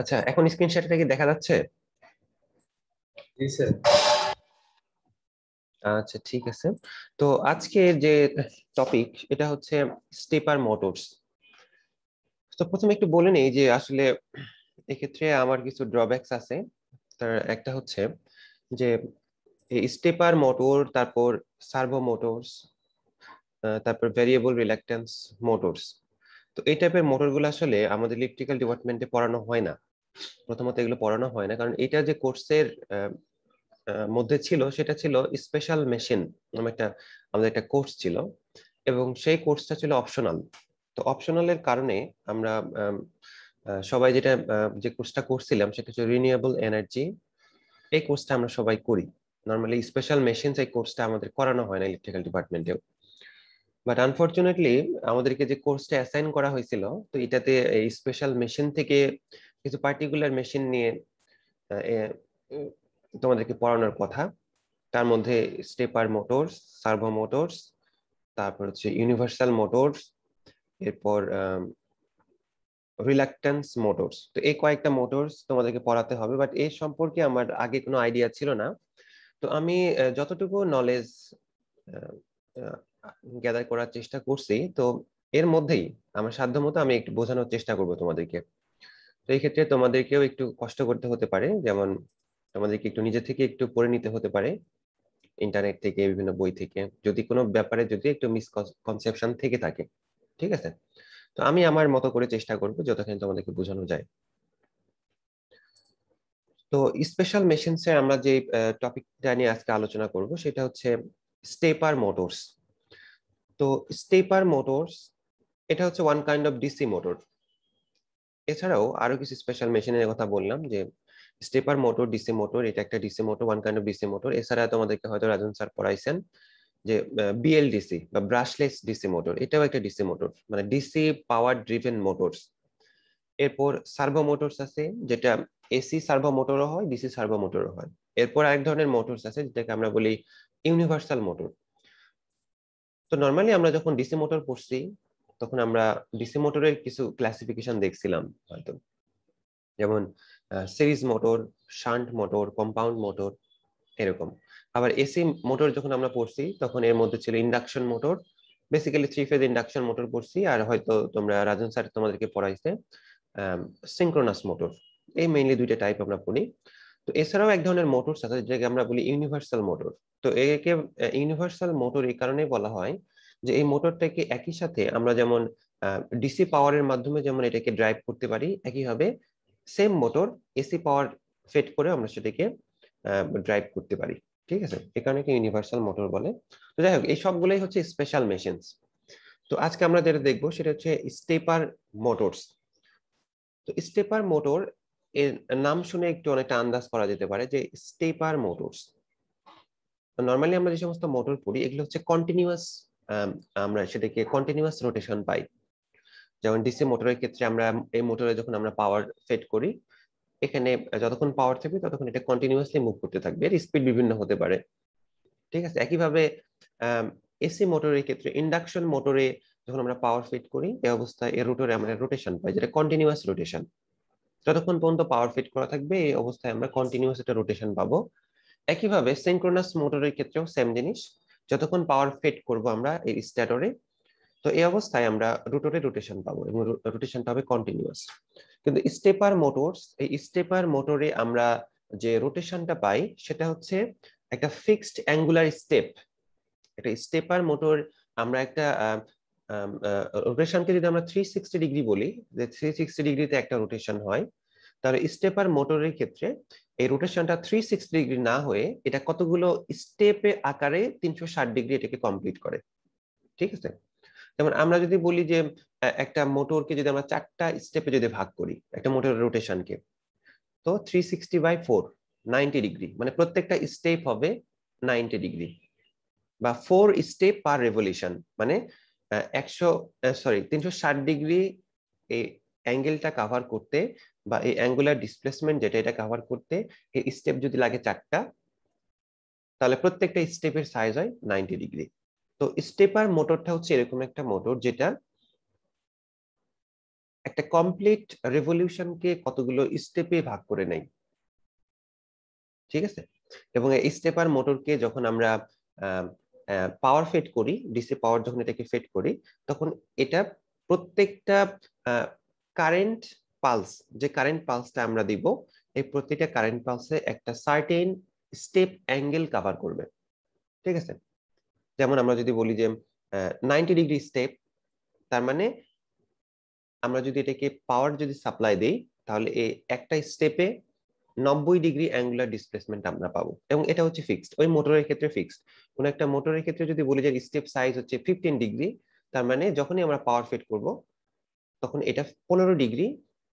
আচ্ছা এখন স্ক্রিনশটটা কি দেখা যাচ্ছে আচ্ছা ঠিক আছে তো আজকে যে টপিক এটা হচ্ছে স্টেপার মোটরস তো প্রথমে একটু বলে নেই যে আসলে এক্ষেত্রে আমার কিছু ড্রব্যাকস আছে তার একটা হচ্ছে যে স্টেপার মোটর তারপর সার্ভো মোটরস তারপর ভ্যারিয়েবল রিলাক্টেন্স মোটরস তো এই টাইপের মোটরগুলো আসলে আমাদের ইলেকট্রিক্যাল ডিপার্টমেন্টে পড়ানো হয় না প্রথমত এগুলো পড়ানো হয় না কারণ এটা যে কোর্সের মধ্যে ছিল সেটা ছিল স্পেশাল মেশিন নামে একটা আমাদের একটা কোর্স ছিল এবং সেই কোর্সটা ছিল অপশনাল তো অপশনালের কারণে আমরা সবাই যেটা যে কোর্সটা করছিলাম সেটা হচ্ছে রিনিউয়েবল এনার্জি এই কোর্সটা আমরা সবাই করি নর্মালি স্পেশাল মেশিন এই কোর্সটা আমাদের করানো হয় না ইলেকট্রিক্যাল ডিপার্টমেন্টেও বাট আনফর্চুনেটলি আমাদেরকে যে কোর্সটা অ্যাসাইন করা হয়েছিল তো এটাতে স্পেশাল মেশিন থেকে কিছু পার্টিকুলার মেশিন নিয়ে তোমাদেরকে পড়ানোর কথা তার মধ্যে স্টেপার মোটরস সার্ভো মোটরস তারপর হচ্ছে ইউনিভার্সাল মোটরস এরপর রিলাক্টেন্স মোটরস তো এই কয়েকটা মোটরস তোমাদেরকে পড়াতে হবে বাট এই সম্পর্কে আমার আগে কোনো আইডিয়া ছিল না তো আমি যতটুকু নলেজ গ্যাদার করার চেষ্টা করছি তো এর মধ্যেই আমার সাধ্যমতো আমি একটু বোঝানোর চেষ্টা করব তোমাদেরকে তো এই ক্ষেত্রে তোমাদেরকেও একটু কষ্ট করতে হতে পারে যেমন তোমাদেরকে একটু নিজে থেকে একটু পড়ে নিতে হতে পারে ইন্টারনেট থেকে বিভিন্ন বই থেকে যদি কোনো ব্যাপারে যদি একটু মিসকনসেপশন থেকে থাকে ঠিক আছে তো আমি আমার মতো করে চেষ্টা করবো যতক্ষণ তোমাদেরকে বোঝানো যায় তো স্পেশাল মেশিনসের আমরা যে টপিকটা নিয়ে আজকে আলোচনা করব সেটা হচ্ছে স্টেপার মোটরস তো স্টেপার মোটরস এটা হচ্ছে one kind of DC motor এছাড়াও আরো কিছু স্পেশাল মেশিনের কথা বললাম যে স্টেপার মোটর ডিসি মোটর এটা একটা DC motor one kind of DC motor এছাড়া তোমাদেরকে হয়তো রাজন স্যার পড়াইছেন যে বিএলডিসি বা ব্রাশলেস ডিসি মোটর এটাও একটা ডিসি মোটর মানে ডিসি পাওয়ার ড্রিভেন মোটরস এরপর সার্ভো মোটরস আছে যেটা এসি সার্ভো মোটরও হয় ডিসি সার্ভো মোটরও হয় এরপর আরেক ধরনের মোটরস আছে যেটাকে আমরা বলি ইউনিভার্সাল মোটর তো নর্মালি আমরা যখন ডিসি মোটর পড়ছি তখন আমরা ডিসি মোটরের কিছু ক্লাসিফিকেশন দেখছিলাম হয়তো যেমন series motor shunt motor compound motor এরকম আবার এসি মোটর যখন আমরা পড়ছি তখন এর মধ্যে ছিল induction motor basically three phase induction motor পড়ছি আর হয়তো তোমরা রাজন স্যার তোমাদেরকে পড়াইছে সিঙ্ক্রোনাস মোটর এই মেইনলি দুইটা টাইপ আমরা পড়ি তো এছাড়াও এক ধরনের মোটর আছে যেটাকে আমরা বলি ইউনিভার্সাল মোটর তো একে ইউনিভার্সাল মোটর এই কারণে বলা হয় যে এই মোটরটাকে একই সাথে আমরা যেমন ডিসি পাওয়ারের মাধ্যমে যেমন এটাকে ড্রাইভ করতে পারি একইভাবে same motor AC power fed করে আমরা সেটাকে ড্রাইভ করতে পারি ঠিক আছে এ কারণে কি ইউনিভার্সাল মোটর বলে তো যাই হোক এই সবগুলোই হচ্ছে স্পেশাল মেশিনস তো আজকে আমরা যেটা দেখবো সেটা হচ্ছে স্টেপার মোটরস তো স্টেপার মোটর এর নাম শুনে একটু অনেকটা আন্দাজ করা যেতে পারে যে স্টেপার মোটরস নর্মালি আমরা যে সমস্ত মোটর পড়ি এগুলো হচ্ছে কন্টিনিউয়াস আমরা সেটাকে কন্টিনিউয়াস রোটেশন পাই যেমন ডিসি মোটরের ক্ষেত্রে আমরা এই মোটরে যখন আমরা পাওয়ার সেট করি এখানে যতক্ষণ পাওয়ার থাকবে ততক্ষণ এটা কন্টিনিউয়াসলি মুভ করতে থাকবে এর স্পিড বিভিন্ন হতে পারে ঠিক আছে একইভাবে এসি মোটরের ক্ষেত্রে ইন্ডাকশন মোটরে যখন আমরা পাওয়ার ফিট করি এই অবস্থায় এর রোটরে আমরা রোটেশন পাই যেটা কন্টিনিউয়াস রোটেশন যতক্ষণ পর্যন্ত পাওয়ার ফিট করা থাকবে এই অবস্থায় আমরা কন্টিনিউয়াস একটা রোটেশন পাবো একইভাবে সিনক্রোনাস মোটরের ক্ষেত্রেও সেম জিনিস যতক্ষণ পাওয়ার ফেড করব আমরা এই স্ট্যাটরে তো এই অবস্থায় আমরা রোটরে রোটেশন পাবো এবং রোটেশনটা হবে কন্টিনিউয়াস কিন্তু স্টেপার মোটরস এই স্টেপার মোটরে আমরা যে রোটেশনটা পাই সেটা হচ্ছে একটা ফিক্সড অ্যাঙ্গুলার স্টেপ একটা স্টেপার মোটর আমরা একটা রোটেশনকে যদি আমরা থ্রি সিক্সটি ডিগ্রি বলি যে থ্রি সিক্সটি ডিগ্রিতে একটা রোটেশন হয় তাহলে স্টেপার মোটরের ক্ষেত্রে এই রোটেশনটা থ্রি সিক্সটি ডিগ্রি না হয়ে এটা কতগুলো স্টেপে আকারে তিনশো ষাট ডিগ্রি এটাকে কমপ্লিট করে ঠিক আছে যেমন আমরা যদি বলি যে একটা মোটরকে যদি আমরা চারটা স্টেপে যদি ভাগ করি একটা মোটরের রোটেশনকে তো three sixty by four ninety degree মানে প্রত্যেকটা স্টেপ হবে নাইনটি ডিগ্রি বা ফোর স্টেপ পার রেভলিউশন মানে একশো সরি তিনশো ষাট ডিগ্রি অ্যাঙ্গেলটা কাভার করতে বা এই অ্যাঙ্গুলার ডিসপ্লেসমেন্ট যেটা এটা কাভার করতে এই স্টেপ যদি লাগে চারটা তাহলে প্রত্যেকটা স্টেপের সাইজ হয় নাইনটি ডিগ্রি তো স্টেপার মোটরটা হচ্ছে এরকম একটা মোটর যেটা একটা কমপ্লিট রেভলিউশনকে কতগুলো স্টেপে ভাগ করে নেয় ঠিক আছে এবং এই স্টেপার মোটরকে যখন আমরা পাওয়ার ফেট করি ডিসি পাওয়ার যখন এটাকে ফেট করি তখন এটা প্রত্যেকটা কারেন্ট পালস যে কারেন্ট পালসটা আমরা দিব এই প্রতিটা কারেন্ট পালসে একটা সার্টেন স্টেপ অ্যাঙ্গেল কভার করবে ঠিক আছে যেমন আমরা যদি বলি যে নাইনটি ডিগ্রি স্টেপ তার মানে আমরা যদি এটাকে পাওয়ার যদি সাপ্লাই দিই তাহলে এই একটা স্টেপে নব্বই ডিগ্রি অ্যাঙ্গুলার ডিসপ্লেসমেন্ট আমরা পাবো এবং এটা হচ্ছে ফিক্সড ওই মোটরের ক্ষেত্রে ফিক্সড কোনো একটা মোটরের ক্ষেত্রে যদি বলি যে স্টেপ সাইজ হচ্ছে ফিফটিন ডিগ্রি তার মানে যখনই আমরা পাওয়ার ফিট করবো তখন এটা পনেরো ডিগ্রি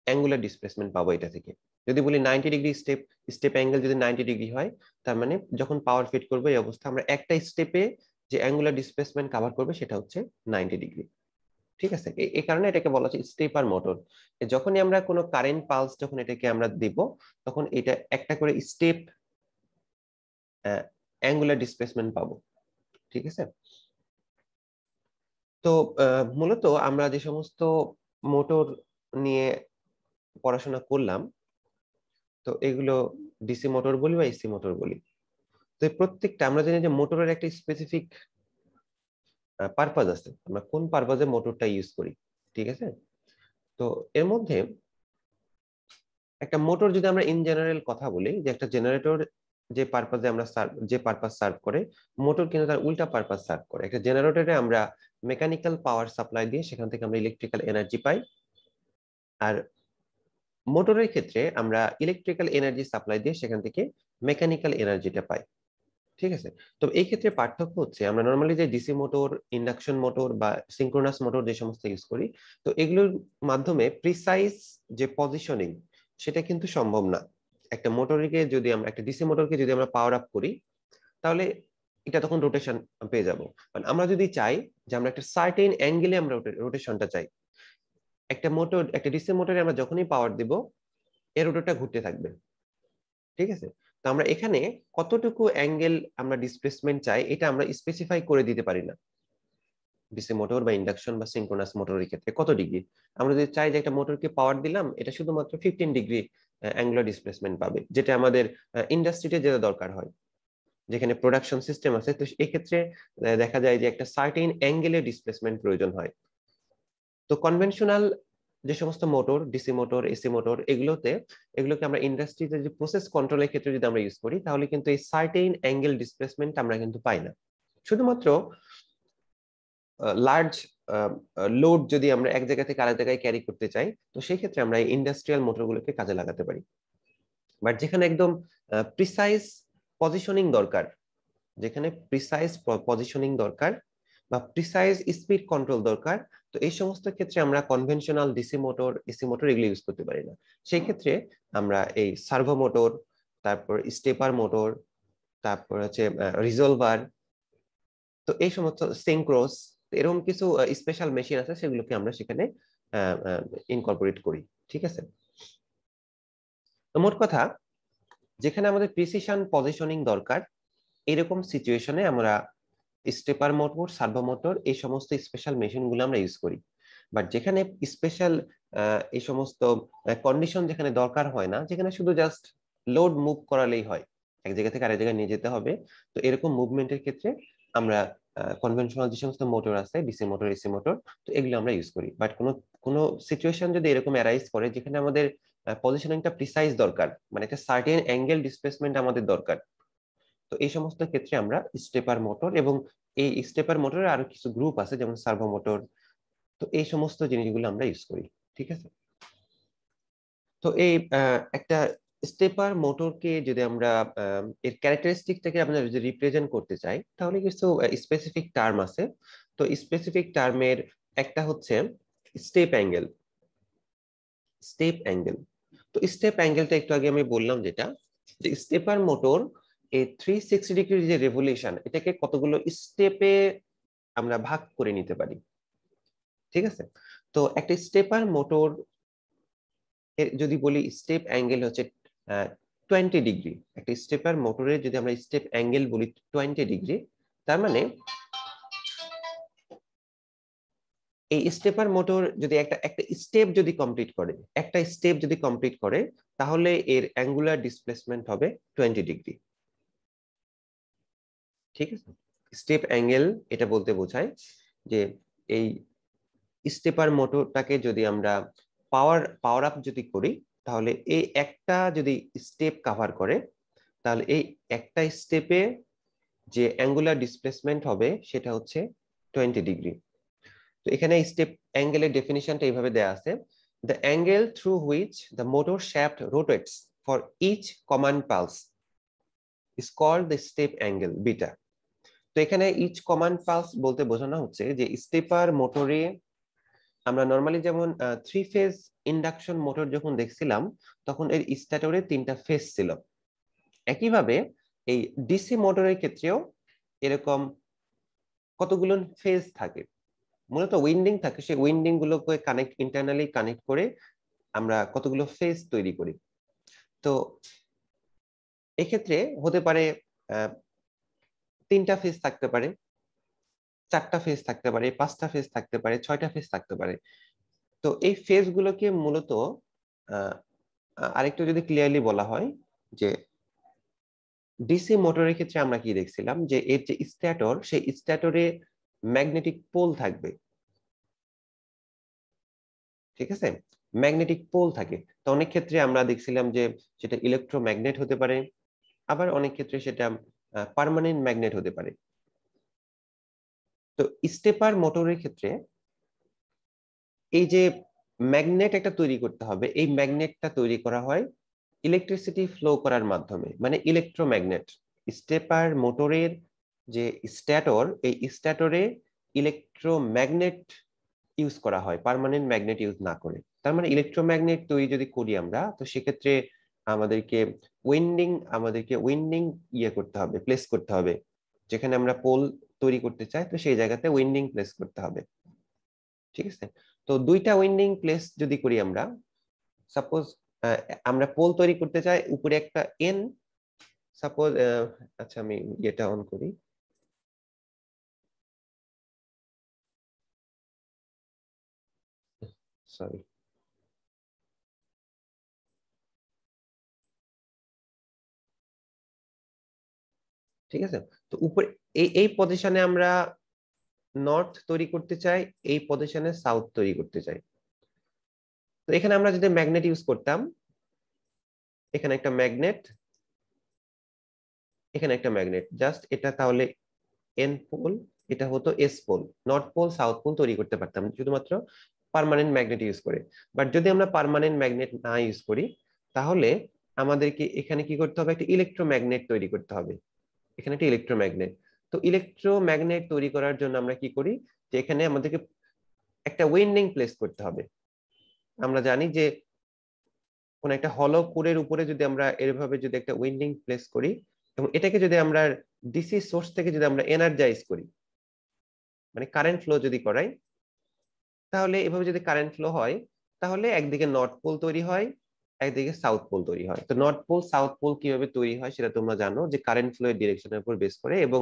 অ্যাঙ্গুলার ডিসপ্লেসমেন্ট পাবো এটা থেকে যদি বলি ninety degree step step angle যদি নাইনটি ডিগ্রি হয় তার মানে যখন পাওয়ার ফিট করবো এই অবস্থা আমরা একটা স্টেপে যে অ্যাঙ্গুলার ডিসপ্লেসমেন্ট কাভার করবে সেটা হচ্ছে নাইনটি ডিগ্রি ঠিক আছে এই কারণে এটাকে বলা হচ্ছে স্টেপার মোটর যখনই আমরা কোনো কারেন্ট পালস যখন এটাকে আমরা দিব তখন এটা একটা করে স্টেপ অ্যাঙ্গুলার ডিসপ্লেসমেন্ট পাবো ঠিক আছে তো মূলত আমরা যে সমস্ত মোটর নিয়ে পড়াশোনা করলাম তো এগুলো ডিসি মোটর বলি বা এসি মোটর বলি তো এই প্রত্যেকটা আমরা জানি যে মোটরের একটা স্পেসিফিক পারপাস আছে আমরা কোন পারপাজে মোটরটা ইউজ করি ঠিক আছে তো এর মধ্যে একটা মোটর যদি আমরা ইন জেনারেল কথা বলি যে একটা জেনারেটর যে পারপাসে আমরা সার্ভ যে পারপাস সার্ভ করে মোটর কিন্তু তার উল্টা পারপাস সার্ভ করে একটা জেনারেটরে আমরা মেকানিক্যাল পাওয়ার সাপ্লাই দিয়ে সেখান থেকে আমরা ইলেকট্রিক্যাল এনার্জি পাই আর মোটরের ক্ষেত্রে আমরা ইলেকট্রিক্যাল এনার্জি সাপ্লাই দিয়ে সেখান থেকে মেকানিক্যাল এনার্জিটা পাই ঠিক আছে তো এই ক্ষেত্রে পার্থক্য হচ্ছে আমরা নর্মালি যে ডিসি মোটর ইন্ডাকশন মোটর বা সিঙ্ক্রোনাস মোটর যে সমস্ত ইউজ করি তো এগুলোর মাধ্যমে প্রিসাইজ যে পজিশনিং সেটা কিন্তু সম্ভব না একটা মোটরকে যদি আমরা একটা ডিসি মোটরকে যদি আমরা পাওয়ার আপ করি তাহলে এটা তখন রোটেশন পেয়ে যাব মানে আমরা যদি চাই যে আমরা একটা সার্টেন অ্যাঙ্গেলে আমরা রোটেশনটা চাই একটা মোটর একটা ডিসি মোটরে আমরা যখনই পাওয়ার দিব এর রোটরটা ঘুরতে থাকবে ঠিক আছে তো আমরা এখানে কতটুকু অ্যাঙ্গেল আমরা ডিসপ্লেসমেন্ট চাই এটা আমরা স্পেসিফাই করে দিতে পারি না ডিসি মোটর বা ইন্ডাকশন বা সিঙ্কোনাস মোটরের ক্ষেত্রে কত ডিগ্রি আমরা যদি চাই যে একটা মোটরকে পাওয়ার দিলাম এটা শুধুমাত্র ফিফটিন ডিগ্রি অ্যাঙ্গুলার ডিসপ্লেসমেন্ট পাবে যেটা আমাদের ইন্ডাস্ট্রিতে যেটা দরকার হয় যেখানে প্রোডাকশন সিস্টেম আছে তো এক্ষেত্রে দেখা যায় যে একটা সার্টেন অ্যাঙ্গেলে ডিসপ্লেসমেন্ট প্রয়োজন হয় তো কনভেনশনাল যে সমস্ত motor DC motor AC motor এগুলোতে এগুলোকে আমরা ইন্ডাস্ট্রিতে যে প্রসেস কন্ট্রোলের ক্ষেত্রে যদি আমরা ইউজ করি তাহলে কিন্তু এই সার্টেন অ্যাঙ্গেল ডিসপ্লেসমেন্ট আমরা কিন্তু পাই না শুধুমাত্র লার্জ লোড যদি আমরা এক জায়গা থেকে আরেক জায়গায় ক্যারি করতে চাই তো সেই ক্ষেত্রে আমরা এই ইন্ডাস্ট্রিয়াল মোটরগুলোকে কাজে লাগাতে পারি বাট যেখানে একদম প্রিসাইজ পজিশনিং দরকার যেখানে প্রিসাইজ পজিশনিং দরকার বা প্রিসাইজ স্পিড কন্ট্রোল দরকার তো এই সমস্ত ক্ষেত্রে আমরা conventional DC motor AC motor এগুলো ইউজ করতে পারি না সেই ক্ষেত্রে আমরা এই সার্ভো মোটর তারপর স্টেপার মোটর তারপর হচ্ছে রিজলভার তো এই সমস্ত সিঙ্ক্রোস এরকম কিছু স্পেশাল মেশিন আছে সেগুলোকে আমরা সেখানে ইনকর্পোরেট করি ঠিক আছে তো মোট কথা যেখানে আমাদের প্রিসিশন পজিশনিং দরকার এরকম সিচুয়েশনে আমরা স্টেপার মোটর সার্ভো মোটর এই সমস্ত স্পেশাল মেশিনগুলো আমরা ইউজ করি বাট যেখানে স্পেশাল এই সমস্ত কন্ডিশন যেখানে দরকার হয় না যেখানে শুধু জাস্ট লোড মুভ করালেই হয় এক জায়গা থেকে আরেক জায়গায় নিয়ে যেতে হবে তো এরকম মুভমেন্টের ক্ষেত্রে আমরা কনভেনশনাল যে সমস্ত মোটর আছে ডিসি মোটর এসি মোটর তো এগুলো আমরা ইউজ করি বাট কোনো কোনো সিচুয়েশন যদি এরকম অ্যারাইজ করে যেখানে আমাদের পজিশনিংটা প্রিসাইজ দরকার মানে একটা সার্টেন অ্যাঙ্গেল ডিসপ্লেসমেন্ট আমাদের দরকার তো এই সমস্ত ক্ষেত্রে আমরা স্টেপার মোটর এবং এই স্টেপার মোটরের আরো কিছু গ্রুপ আছে যেমন সার্ভো মোটর তো এই সমস্ত জিনিসগুলো আমরা ইউজ করি ঠিক আছে তো এই একটা স্টেপার মোটরকে যদি আমরা এর ক্যারেক্টারিস্টিকটাকে আমরা যদি রিপ্রেজেন্ট করতে চাই তাহলে কিছু স্পেসিফিক টার্ম আছে তো স্পেসিফিক টার্মের একটা হচ্ছে স্টেপ অ্যাঙ্গেল স্টেপ অ্যাঙ্গেল তো স্টেপ অ্যাঙ্গেলটা একটু আগে আমি বললাম যেটা যে স্টেপার মোটর এই থ্রি সিক্সটি ডিগ্রির যে রেভলিউশন এটাকে কতগুলো স্টেপে আমরা ভাগ করে নিতে পারি ঠিক আছে তো একটা স্টেপার মোটর যদি বলি স্টেপ অ্যাঙ্গেল হচ্ছে টোয়েন্টি ডিগ্রি একটা স্টেপার মোটরের যদি আমরা স্টেপ অ্যাঙ্গেল বলি টোয়েন্টি ডিগ্রি তার মানে এই স্টেপার মোটর যদি একটা একটা স্টেপ যদি কমপ্লিট করে একটা স্টেপ যদি কমপ্লিট করে তাহলে এর অ্যাঙ্গুলার ডিসপ্লেসমেন্ট হবে টোয়েন্টি ডিগ্রি ঠিক আছে স্টেপ অ্যাঙ্গেল এটা বলতে বোঝায় যে এই স্টেপার মোটরটাকে যদি আমরা পাওয়ার পাওয়ার আপ যদি করি তাহলে এই একটা যদি স্টেপ কাভার করে তাহলে এই একটা স্টেপে যে অ্যাঙ্গুলার ডিসপ্লেসমেন্ট হবে সেটা হচ্ছে টোয়েন্টি ডিগ্রি তো এখানে স্টেপ অ্যাঙ্গেলের ডেফিনিশনটা এইভাবে দেওয়া আছে the angle through which the motor shaft rotates for each command pulse is call the step angle beta তো এখানে ইচ কমান্ড পালস বলতে বোঝানো হচ্ছে যে স্টেপার মোটরে আমরা নর্মালি যেমন থ্রি ফেজ ইন্ডাকশন মোটর যখন দেখছিলাম তখন এর স্ট্যাটরে তিনটা ফেজ ছিল একইভাবে এই ডিসি মোটরের ক্ষেত্রেও এরকম কতগুলো ফেজ থাকে মূলত উইন্ডিং থাকে সেই উইন্ডিং গুলোকে কানেক্ট ইন্টারনালি কানেক্ট করে আমরা কতগুলো ফেজ তৈরি করি তো এক্ষেত্রে হতে পারে তিনটা ফেজ থাকতে পারে চারটা ফেজ থাকতে পারে পাঁচটা ফেজ থাকতে পারে ছয়টা ফেজ থাকতে পারে তো এই ফেজগুলোকে মূলত আরেকটু যদি ক্লিয়ারলি বলা হয় যে ডিসি মোটরের ক্ষেত্রে আমরা কি দেখছিলাম যে এর যে স্ট্যাটর সেই স্ট্যাটরে ম্যাগনেটিক পোল থাকবে ঠিক আছে ম্যাগনেটিক পোল থাকে তো অনেক ক্ষেত্রে আমরা দেখছিলাম যে সেটা ইলেকট্রোম্যাগনেট হতে পারে আবার অনেক ক্ষেত্রে সেটা পার্মানেন্ট ম্যাগনেট হতে পারে তো স্টেপার মোটরের ক্ষেত্রে এই যে ম্যাগনেট একটা তৈরি করতে হবে এই ম্যাগনেটটা তৈরি করা হয় ইলেকট্রিসিটি ফ্লো করার মাধ্যমে মানে ইলেকট্রোম্যাগনেট স্টেপার মোটরের যে স্ট্যাটর এই স্ট্যাটরে ইলেকট্রোম্যাগনেট ইউজ করা হয় পারমানেন্ট ম্যাগনেট ইউজ না করে তার মানে ইলেকট্রোম্যাগনেট তৈরি যদি করি আমরা তো সেক্ষেত্রে আমাদেরকে উইন্ডিং আমাদেরকে উইন্ডিং ইয়ে করতে হবে প্লেস করতে হবে যেখানে আমরা পোল তৈরি করতে চাই তো সেই জায়গাতে উইন্ডিং প্লেস করতে হবে ঠিক আছে তো দুইটা উইন্ডিং প্লেস যদি করি আমরা সাপোজ আমরা পোল তৈরি করতে চাই উপরে একটা এন সাপোজ আচ্ছা আমি এটা অন করি সরি ঠিক আছে তো উপরে এই এই পজিশনে আমরা নর্থ তৈরি করতে চাই এই পজিশনে সাউথ তৈরি করতে চাই তো এখানে আমরা যদি ম্যাগনেট ইউজ করতাম এখানে একটা ম্যাগনেট এখানে একটা ম্যাগনেট জাস্ট এটা তাহলে এন পোল এটা হতো S pole north pole south pole তৈরি করতে পারতাম শুধুমাত্র পারমানেন্ট ম্যাগনেট ইউজ করে বাট যদি আমরা পারমানেন্ট ম্যাগনেট না ইউজ করি তাহলে আমাদেরকে এখানে কি করতে হবে একটা ইলেকট্রোম্যাগনেট তৈরি করতে হবে এখানে একটা ইলেকট্রোম্যাগনেট তো ইলেকট্রোম্যাগনেট তৈরি করার জন্য আমরা কি করি যে এখানে আমাদেরকে একটা উইন্ডিং প্লেস করতে হবে আমরা জানি যে কোন একটা হলো কোরের উপরে যদি আমরা এরভাবে যদি একটা উইন্ডিং প্লেস করি এবং এটাকে যদি আমরা ডিসি সোর্স থেকে যদি আমরা এনার্জাইজ করি মানে কারেন্ট ফ্লো যদি করাই তাহলে এভাবে যদি কারেন্ট ফ্লো হয় তাহলে একদিকে নর্থ পোল তৈরি হয় একদিকে সাউথ পোল তৈরি হয় তো নর্থ পোল সাউথ পোল কিভাবে তৈরি হয় সেটা তোমরা জানো যে কারেন্ট ফ্লো এর ডিরেকশনের উপর বেস করে এবং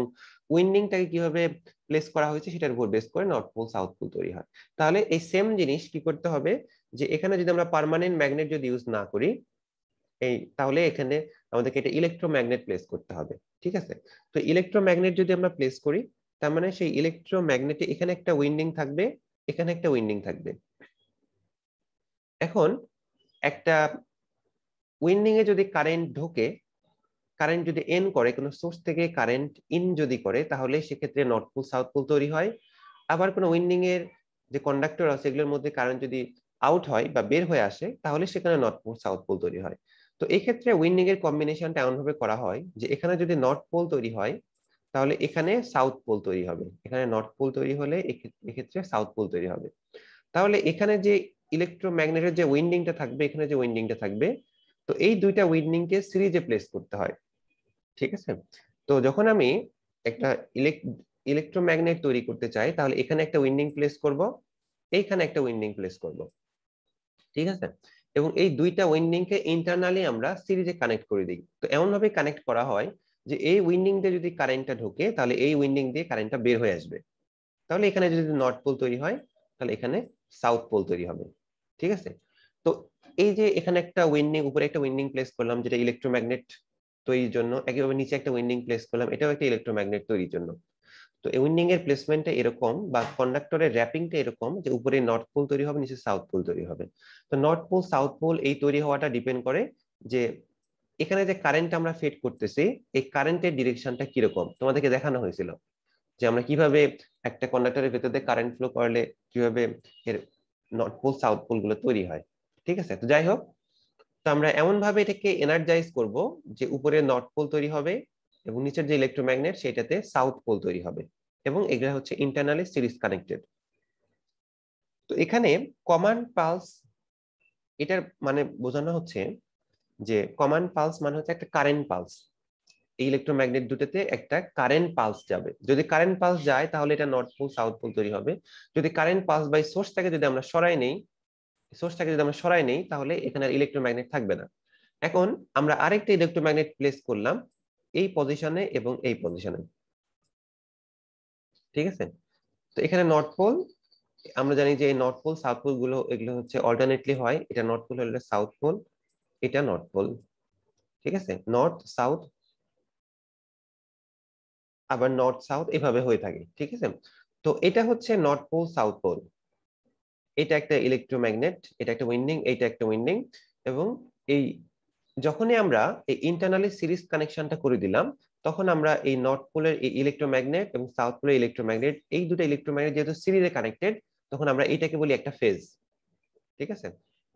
উইন্ডিংটাকে কিভাবে প্লেস করা হয়েছে সেটার উপর বেস করে নর্থ পোল সাউথ পোল তৈরি হয় তাহলে এই সেম জিনিস কি করতে হবে যে এখানে যদি আমরা পার্মানেন্ট ম্যাগনেট যদি ইউজ না করি এই তাহলে এখানে আমাদেরকে এটা ইলেকট্রোম্যাগনেট প্লেস করতে হবে ঠিক আছে তো ইলেকট্রোম্যাগনেট যদি আমরা প্লেস করি তার মানে সেই ইলেকট্রোম্যাগনেটে এখানে একটা উইন্ডিং থাকবে এখানে একটা উইন্ডিং থাকবে এখন একটা উইন্ডিং এ যদি কারেন্ট ঢোকে কারেন্ট যদি এন করে কোনো সোর্স থেকে কারেন্ট ইন যদি করে তাহলে সেক্ষেত্রে নর্থ পোল সাউথ পোল তৈরি হয় আবার কোনো উইন্ডিং এর যে কন্ডাক্টর আছে এগুলোর মধ্যে কারেন্ট যদি আউট হয় বা বের হয়ে আসে তাহলে সেখানে নর্থ পোল সাউথ পোল তৈরি হয় তো এই ক্ষেত্রে উইন্ডিং এর কম্বিনেশনটা এমনভাবে করা হয় যে এখানে যদি নর্থ পোল তৈরি হয় তাহলে এখানে সাউথ পোল তৈরি হবে এখানে নর্থ পোল তৈরি হলে এক্ষেত্রে সাউথ পোল তৈরি হবে তাহলে এখানে যে ইলেকট্রোম্যাগনেটের যে উইন্ডিংটা থাকবে এখানে যে উইন্ডিংটা থাকবে তো এই দুইটা উইন্ডিংকে সিরিজে প্লেস করতে হয় ঠিক আছে তো যখন আমি একটা ইলেকট্রোম্যাগনেট তৈরি করতে চাই তাহলে এখানে একটা উইন্ডিং প্লেস করব এইখানে একটা উইন্ডিং প্লেস করব ঠিক আছে এবং এই দুইটা উইন্ডিংকে ইন্টারনালি আমরা সিরিজে কানেক্ট করে দিই তো এমনভাবে কানেক্ট করা হয় যে এই উইন্ডিং দিয়ে যদি কারেন্টটা ঢোকে তাহলে এই উইন্ডিং দিয়ে কারেন্টটা বের হয়ে আসবে তাহলে এখানে যদি নর্থ পোল তৈরি হয় তাহলে এখানে সাউথ পোল তৈরি হবে ঠিক আছে এই যে এখানে একটা উইন্ডিং উপরে একটা উইন্ডিং প্লেস করলাম যেটা ইলেকট্রোম্যাগনেট তৈরির জন্য একইভাবে নিচে একটা উইন্ডিং প্লেস করলাম এটাও একটা ইলেকট্রোম্যাগনেট তৈরির জন্য তো এই উইন্ডিং এর প্লেসমেন্টটা এরকম বা কন্ডাক্টরের র্যাপিংটা এরকম যে উপরে নর্থ পোল তৈরি হবে নিচে সাউথ পোল তৈরি হবে তো নর্থ পোল সাউথ পোল এই তৈরি হওয়াটা ডিপেন্ড করে যে এখানে যে কারেন্ট আমরা ফিট করতেছি এই কারেন্টের ডিরেকশনটা কিরকম তোমাদেরকে দেখানো হয়েছিল যে আমরা কিভাবে একটা কন্ডাক্টরের ভেতর দিয়ে কারেন্ট ফ্লো করলে কিভাবে এর নর্থ পোল সাউথ পোল গুলো তৈরি হয় ঠিক আছে তো যাই হোক তো আমরা এমন ভাবে এটাকে এনার্জাইজ করব যে উপরে নর্থ পোল তৈরি হবে এবং নিচের যে ইলেকট্রোম্যাগনেট সেটাতে সাউথ পোল তৈরি হবে এবং এগুলা হচ্ছে ইন্টারনালি সিরিজ কানেক্টেড তো এখানে কমান্ড পালস এটার মানে বোঝানো হচ্ছে যে কমান্ড পালস মানে হচ্ছে একটা কারেন্ট পালস এই ইলেকট্রোম্যাগনেট দুটোতে একটা কারেন্ট পালস যাবে যদি কারেন্ট পালস যায় তাহলে এটা নর্থ পোল সাউথ পোল তৈরি হবে যদি কারেন্ট পালস বাই সোর্স থেকে যদি আমরা সরাই নেই সোর্সটাকে যদি আমরা সরাই নেই তাহলে এখানে আর ইলেকট্রোম্যাগনেট থাকবে না এখন আমরা আরেকটা ইলেকট্রোম্যাগনেট প্লেস করলাম এই পজিশনে এবং এই পজিশনে ঠিক আছে তো এখানে নর্থ পোল আমরা জানি যে এই নর্থ পোল সাউথ পোল গুলো এগুলো হচ্ছে অল্টারনেটলি হয় এটা নর্থ পোল হলে সাউথ পোল এটা নর্থ পোল ঠিক আছে নর্থ সাউথ আবার নর্থ সাউথ এভাবে হয়ে থাকে ঠিক আছে তো এটা হচ্ছে নর্থ পোল সাউথ পোল এটা একটা ইলেকট্রোম্যাগনেট এটা একটা উইন্ডিং এটা একটা উইন্ডিং এবং এই যখনই আমরা এই ইন্টারনালি সিরিজ কানেকশনটা করে দিলাম তখন আমরা এই নর্থ পোলের এই ইলেকট্রোম্যাগনেট এবং সাউথ পোলের ইলেকট্রোম্যাগনেট এই দুটো ইলেকট্রোম্যাগনেট যেহেতু সিরিজে কানেক্টেড তখন আমরা এটাকে বলি একটা ফেজ ঠিক আছে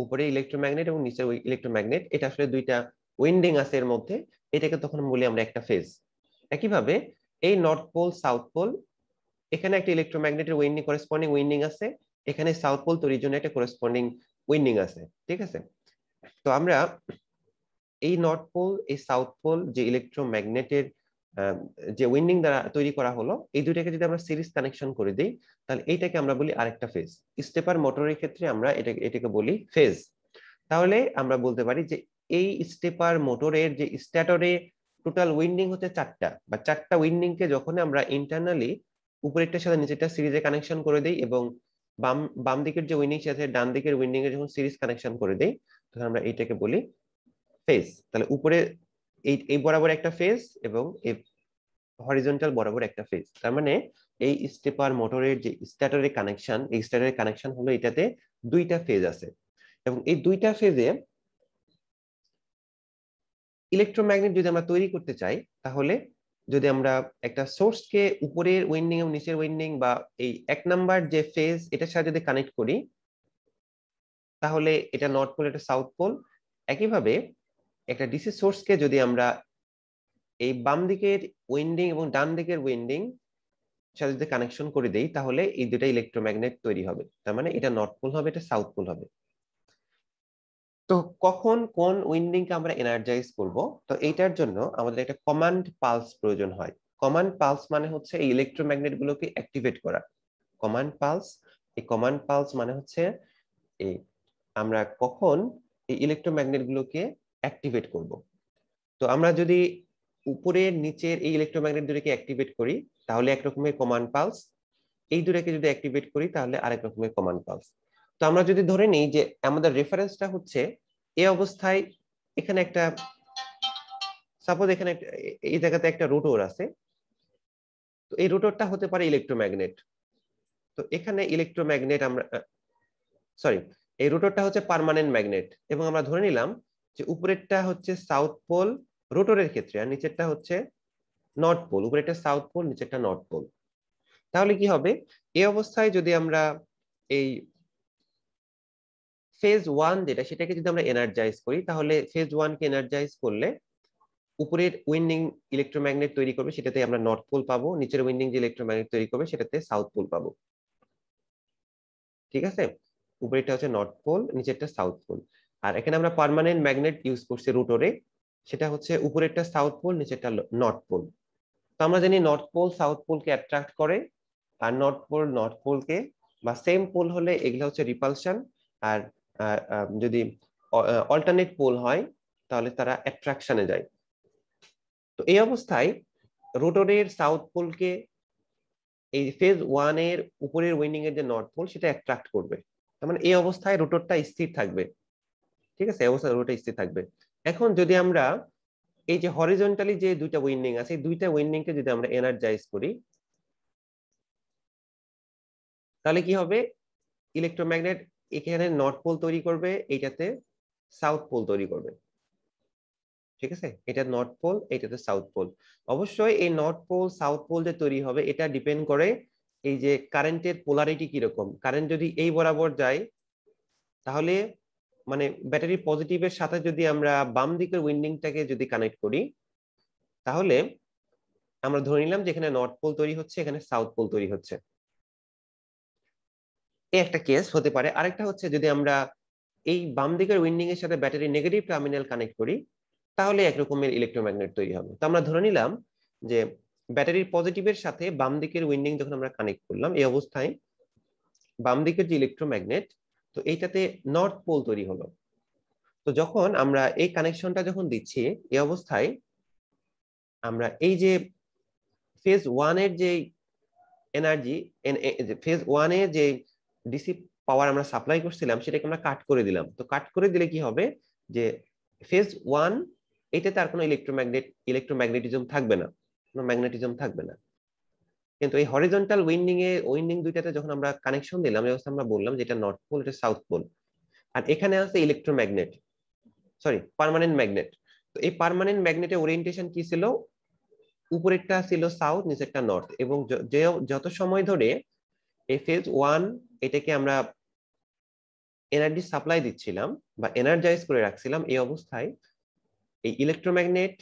উপরে ইলেকট্রোম্যাগনেট এবং নিচে ইলেকট্রোম্যাগনেট এটা আসলে দুইটা উইন্ডিং আছে এর মধ্যে এটাকে তখন বলি আমরা একটা ফেজ একইভাবে এই নর্থ পোল সাউথ পোল এখানে একটা ইলেকট্রোম্যাগনেটের উইন্ডিং করেসপন্ডিং উইন্ডিং আছে এখানে সাউথ পোল তৈরির জন্য একটা করেসপন্ডিং উইন্ডিং আছে ঠিক আছে তো আমরা এই নর্থ পোল এই সাউথ পোল যে ইলেকট্রোম্যাগনেটের যে উইন্ডিং দ্বারা তৈরি করা হলো এই দুইটাকে যদি আমরা সিরিজ কানেকশন করে দিই তাহলে এইটাকে আমরা বলি আরেকটা ফেজ স্টেপার মোটরের ক্ষেত্রে আমরা এটাকে এটাকে বলি ফেজ তাহলে আমরা বলতে পারি যে এই স্টেপার মোটরের যে স্ট্যাটরে টোটাল উইন্ডিং হচ্ছে চারটা বা চারটা উইন্ডিংকে যখন আমরা ইন্টারনালি উপরেরটার সাথে নিচেরটা সিরিজে কানেকশন করে দিই এবং বাম বাম দিকের যে উইন্ডিং আছে ডান দিকের উইন্ডিং এ যখন সিরিজ কানেকশন করে দেই তখন আমরা এইটাকে বলি ফেজ তাহলে উপরে এই এই বরাবর একটা ফেজ এবং এই হরিজন্টাল বরাবর একটা ফেজ তার মানে এই স্টেপার মোটরের যে স্ট্যাটারের কানেকশন এই স্ট্যাটারের কানেকশন হলো এটাতে দুইটা ফেজ আছে এবং এই দুইটা ফেজে ইলেকট্রোম্যাগনেট যদি আমরা তৈরি করতে চাই তাহলে যদি আমরা একটা সোর্সকে উপরের উইন্ডিং এবং নিচের উইন্ডিং বা এই এক নাম্বার যে ফেজ এটার সাথে যদি কানেক্ট করি তাহলে এটা নর্থ পোল এটা সাউথ পোল একইভাবে একটা ডিসি সোর্সকে যদি আমরা এই বাম দিকের উইন্ডিং এবং ডান দিকের উইন্ডিং সাথে যদি কানেকশন করে দেই তাহলে এই দুটা ইলেকট্রোম্যাগনেট তৈরি হবে তার মানে এটা নর্থ পোল হবে এটা সাউথ পোল হবে তো কখন কোন উইন্ডিং কে আমরা এনার্জাইজ করব তো এইটার জন্য আমাদের একটা কমান্ড পালস প্রয়োজন হয় কমান্ড পালস মানে হচ্ছে এই ইলেকট্রোম্যাগনেট গুলোকে অ্যাক্টিভেট করা কমান্ড পালস এই কমান্ড পালস মানে হচ্ছে এই আমরা কখন এই ইলেকট্রোম্যাগনেট গুলোকে অ্যাক্টিভেট করব তো আমরা যদি উপরের নিচের এই ইলেকট্রোম্যাগনেট দুটোকে অ্যাক্টিভেট করি তাহলে এক রকমের কমান্ড পালস এই দুটোকে যদি অ্যাক্টিভেট করি তাহলে আরেক রকমের কমান্ড পালস তো আমরা যদি ধরে নিই যে আমাদের রেফারেন্সটা হচ্ছে এ অবস্থায় এখানে একটা সাপোজ এখানে এই জায়গাতে একটা রোটর আছে তো এই রোটোরটা হতে পারে ইলেকট্রোম্যাগনেট তো এখানে ইলেকট্রোম্যাগনেট আমরা সরি এই রোটরটা হচ্ছে পারমানেন্ট ম্যাগনেট এবং আমরা ধরে নিলাম যে উপরেরটা হচ্ছে সাউথ পোল রোটরের ক্ষেত্রে আর নিচেরটা হচ্ছে নর্থ পোল উপরেরটা সাউথ পোল নিচেরটা নর্থ পোল তাহলে কি হবে এই অবস্থায় যদি আমরা এই ফেজ ওয়ান যেটা সেটাকে যদি আমরা এনার্জাইজ করি তাহলে ফেজ ওয়ানকে এনার্জাইজ করলে উপরের উইন্ডিং ইলেকট্রোম্যাগনেট তৈরি করবে সেটাতে আমরা নর্থ পোল পাবো নিচের উইন্ডিং যে ইলেকট্রোম্যাগনেট তৈরি করবে সেটাতে সাউথ পোল পাবো ঠিক আছে উপরেরটা হচ্ছে নর্থ পোল নিচেরটা সাউথ পোল আর এখানে আমরা পার্মানেন্ট ম্যাগনেট ইউজ করছি রুটোরে সেটা হচ্ছে উপরেরটা সাউথ পোল নিচেরটা নর্থ পোল তো আমরা জানি নর্থ পোল সাউথ পোলকে অ্যাট্রাক্ট করে আর নর্থ পোল নর্থ পোলকে বা সেম পোল হলে এগুলো হচ্ছে রিপালশন আর যদি অল্টারনেট পোল হয় তাহলে তারা অ্যাট্রাকশনে যায় তো এই অবস্থায় রোটরের সাউথ পোলকে এই ফেজ ওয়ান এর উপরের উইন্ডিং এর যে নর্থ পোল সেটা অ্যাট্রাক্ট করবে তার মানে এই অবস্থায় রোটরটা স্থির থাকবে ঠিক আছে এই অবস্থায় রোটর স্থির থাকবে এখন যদি আমরা এই যে হরিজন্টালি যে দুইটা উইন্ডিং আছে দুইটা উইন্ডিংকে যদি আমরা এনার্জাইজ করি তাহলে কি হবে ইলেকট্রোম্যাগনেট এখানে নর্থ পোল তৈরি করবে এইটাতে সাউথ পোল তৈরি করবে ঠিক আছে এটা নর্থ পোল এটাতে সাউথ পোল অবশ্যই এই নর্থ পোল সাউথ পোল যে তৈরি হবে এটা ডিপেন্ড করে এই যে কারেন্টের পোলারিটি কিরকম কারেন্ট যদি এই বরাবর যায় তাহলে মানে ব্যাটারি পজিটিভের সাথে যদি আমরা বাম দিকের উইন্ডিংটাকে যদি কানেক্ট করি তাহলে আমরা ধরে নিলাম যে এখানে নর্থ পোল তৈরি হচ্ছে এখানে সাউথ পোল তৈরি হচ্ছে এই একটা কেস হতে পারে আরেকটা হচ্ছে যদি আমরা এই বাম দিকের উইন্ডিং এর সাথে ব্যাটারি নেগেটিভ টার্মিনাল কানেক্ট করি তাহলে একরকমের ইলেকট্রোম্যাগনেট তৈরি হবে তো আমরা ধরে নিলাম যে ব্যাটারির পজিটিভের সাথে বাম দিকের উইন্ডিং যখন আমরা কানেক্ট করলাম এই অবস্থায় বাম দিকের যে ইলেকট্রোম্যাগনেট তো এইটাতে নর্থ পোল তৈরি হলো তো যখন আমরা এই কানেকশনটা যখন দিচ্ছি এই অবস্থায় আমরা এই যে ফেজ ওয়ানের যে এনার্জি ফেজ ওয়ানের যে ডিসি পাওয়ার আমরা সাপ্লাই করছিলাম সেটাকে আমরা কাট করে দিলাম তো কাট করে দিলে কি হবে যে ফেজ ওয়ান এটাতে আর কোনো ইলেকট্রোম্যাগনেট ইলেকট্রোম্যাগনেটিজম থাকবে না কোনো ম্যাগনেটিজম থাকবে না কিন্তু এই হরিজন্টাল উইন্ডিং এ উইন্ডিং দুইটাতে যখন আমরা কানেকশন দিলাম অবস্থা আমরা বললাম যেটা নর্থ পোল এটা সাউথ পোল আর এখানে আছে ইলেকট্রোম্যাগনেট সরি পারমানেন্ট ম্যাগনেট তো এই পারমানেন্ট ম্যাগনেটের ওরিয়েন্টেশন কি ছিল উপরেরটা ছিল সাউথ নিচেরটা নর্থ এবং যত সময় ধরে এই ফেজ ওয়ান এটাকে আমরা এনার্জি সাপ্লাই দিচ্ছিলাম বা এনার্জাইজ করে রাখছিলাম এই অবস্থায় এই ইলেকট্রোম্যাগনেট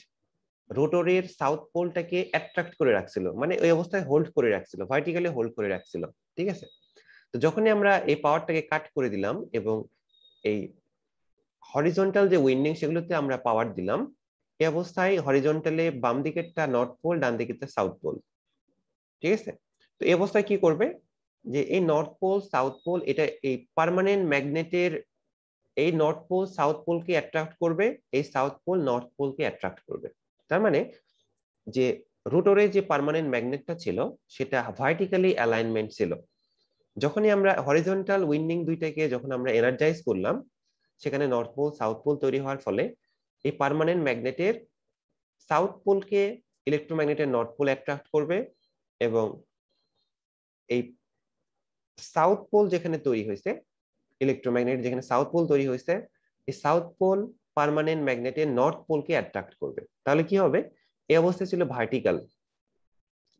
রোটরের সাউথ পোলটাকে অ্যাট্রাক্ট করে রাখছিল মানে ওই অবস্থায় হোল্ড করে রাখছিল ভার্টিক্যালি হোল্ড করে রাখছিল ঠিক আছে তো যখনই আমরা এই পাওয়ারটাকে কাট করে দিলাম এবং এই হরিজন্টাল যে উইন্ডিং সেগুলোতে আমরা পাওয়ার দিলাম এই অবস্থায় হরিজন্টালে বাম দিকেরটা নর্থ পোল ডান দিকেরটা সাউথ পোল ঠিক আছে তো এই অবস্থায় কি করবে যে এই নর্থ পোল সাউথ পোল এটা এই পার্মানেন্ট ম্যাগনেটের এই নর্থ পোল সাউথ পোলকে অ্যাট্রাক্ট করবে এই সাউথ পোল নর্থ পোলকে অ্যাট্রাক্ট করবে তার মানে যে রোটরে যে পার্মানেন্ট ম্যাগনেটটা ছিল সেটা ভার্টিক্যালি অ্যালাইনমেন্ট ছিল যখনই আমরা হরিজন্টাল উইন্ডিং দুইটাকে যখন আমরা এনার্জাইজ করলাম সেখানে নর্থ পোল সাউথ পোল তৈরি হওয়ার ফলে এই পার্মানেন্ট ম্যাগনেটের সাউথ পোলকে ইলেকট্রোম্যাগনেটের নর্থ পোল অ্যাট্রাক্ট করবে এবং এই সাউথ পোল যেখানে তৈরি হয়েছে ইলেকট্রোম্যাগনেট যেখানে সাউথ পোল তৈরি হয়েছে এই সাউথ পোল পারমানেন্ট ম্যাগনেটে নর্থ পোলকে অ্যাট্রাক্ট করবে তাহলে কি হবে এই অবস্থা ছিল ভার্টিক্যাল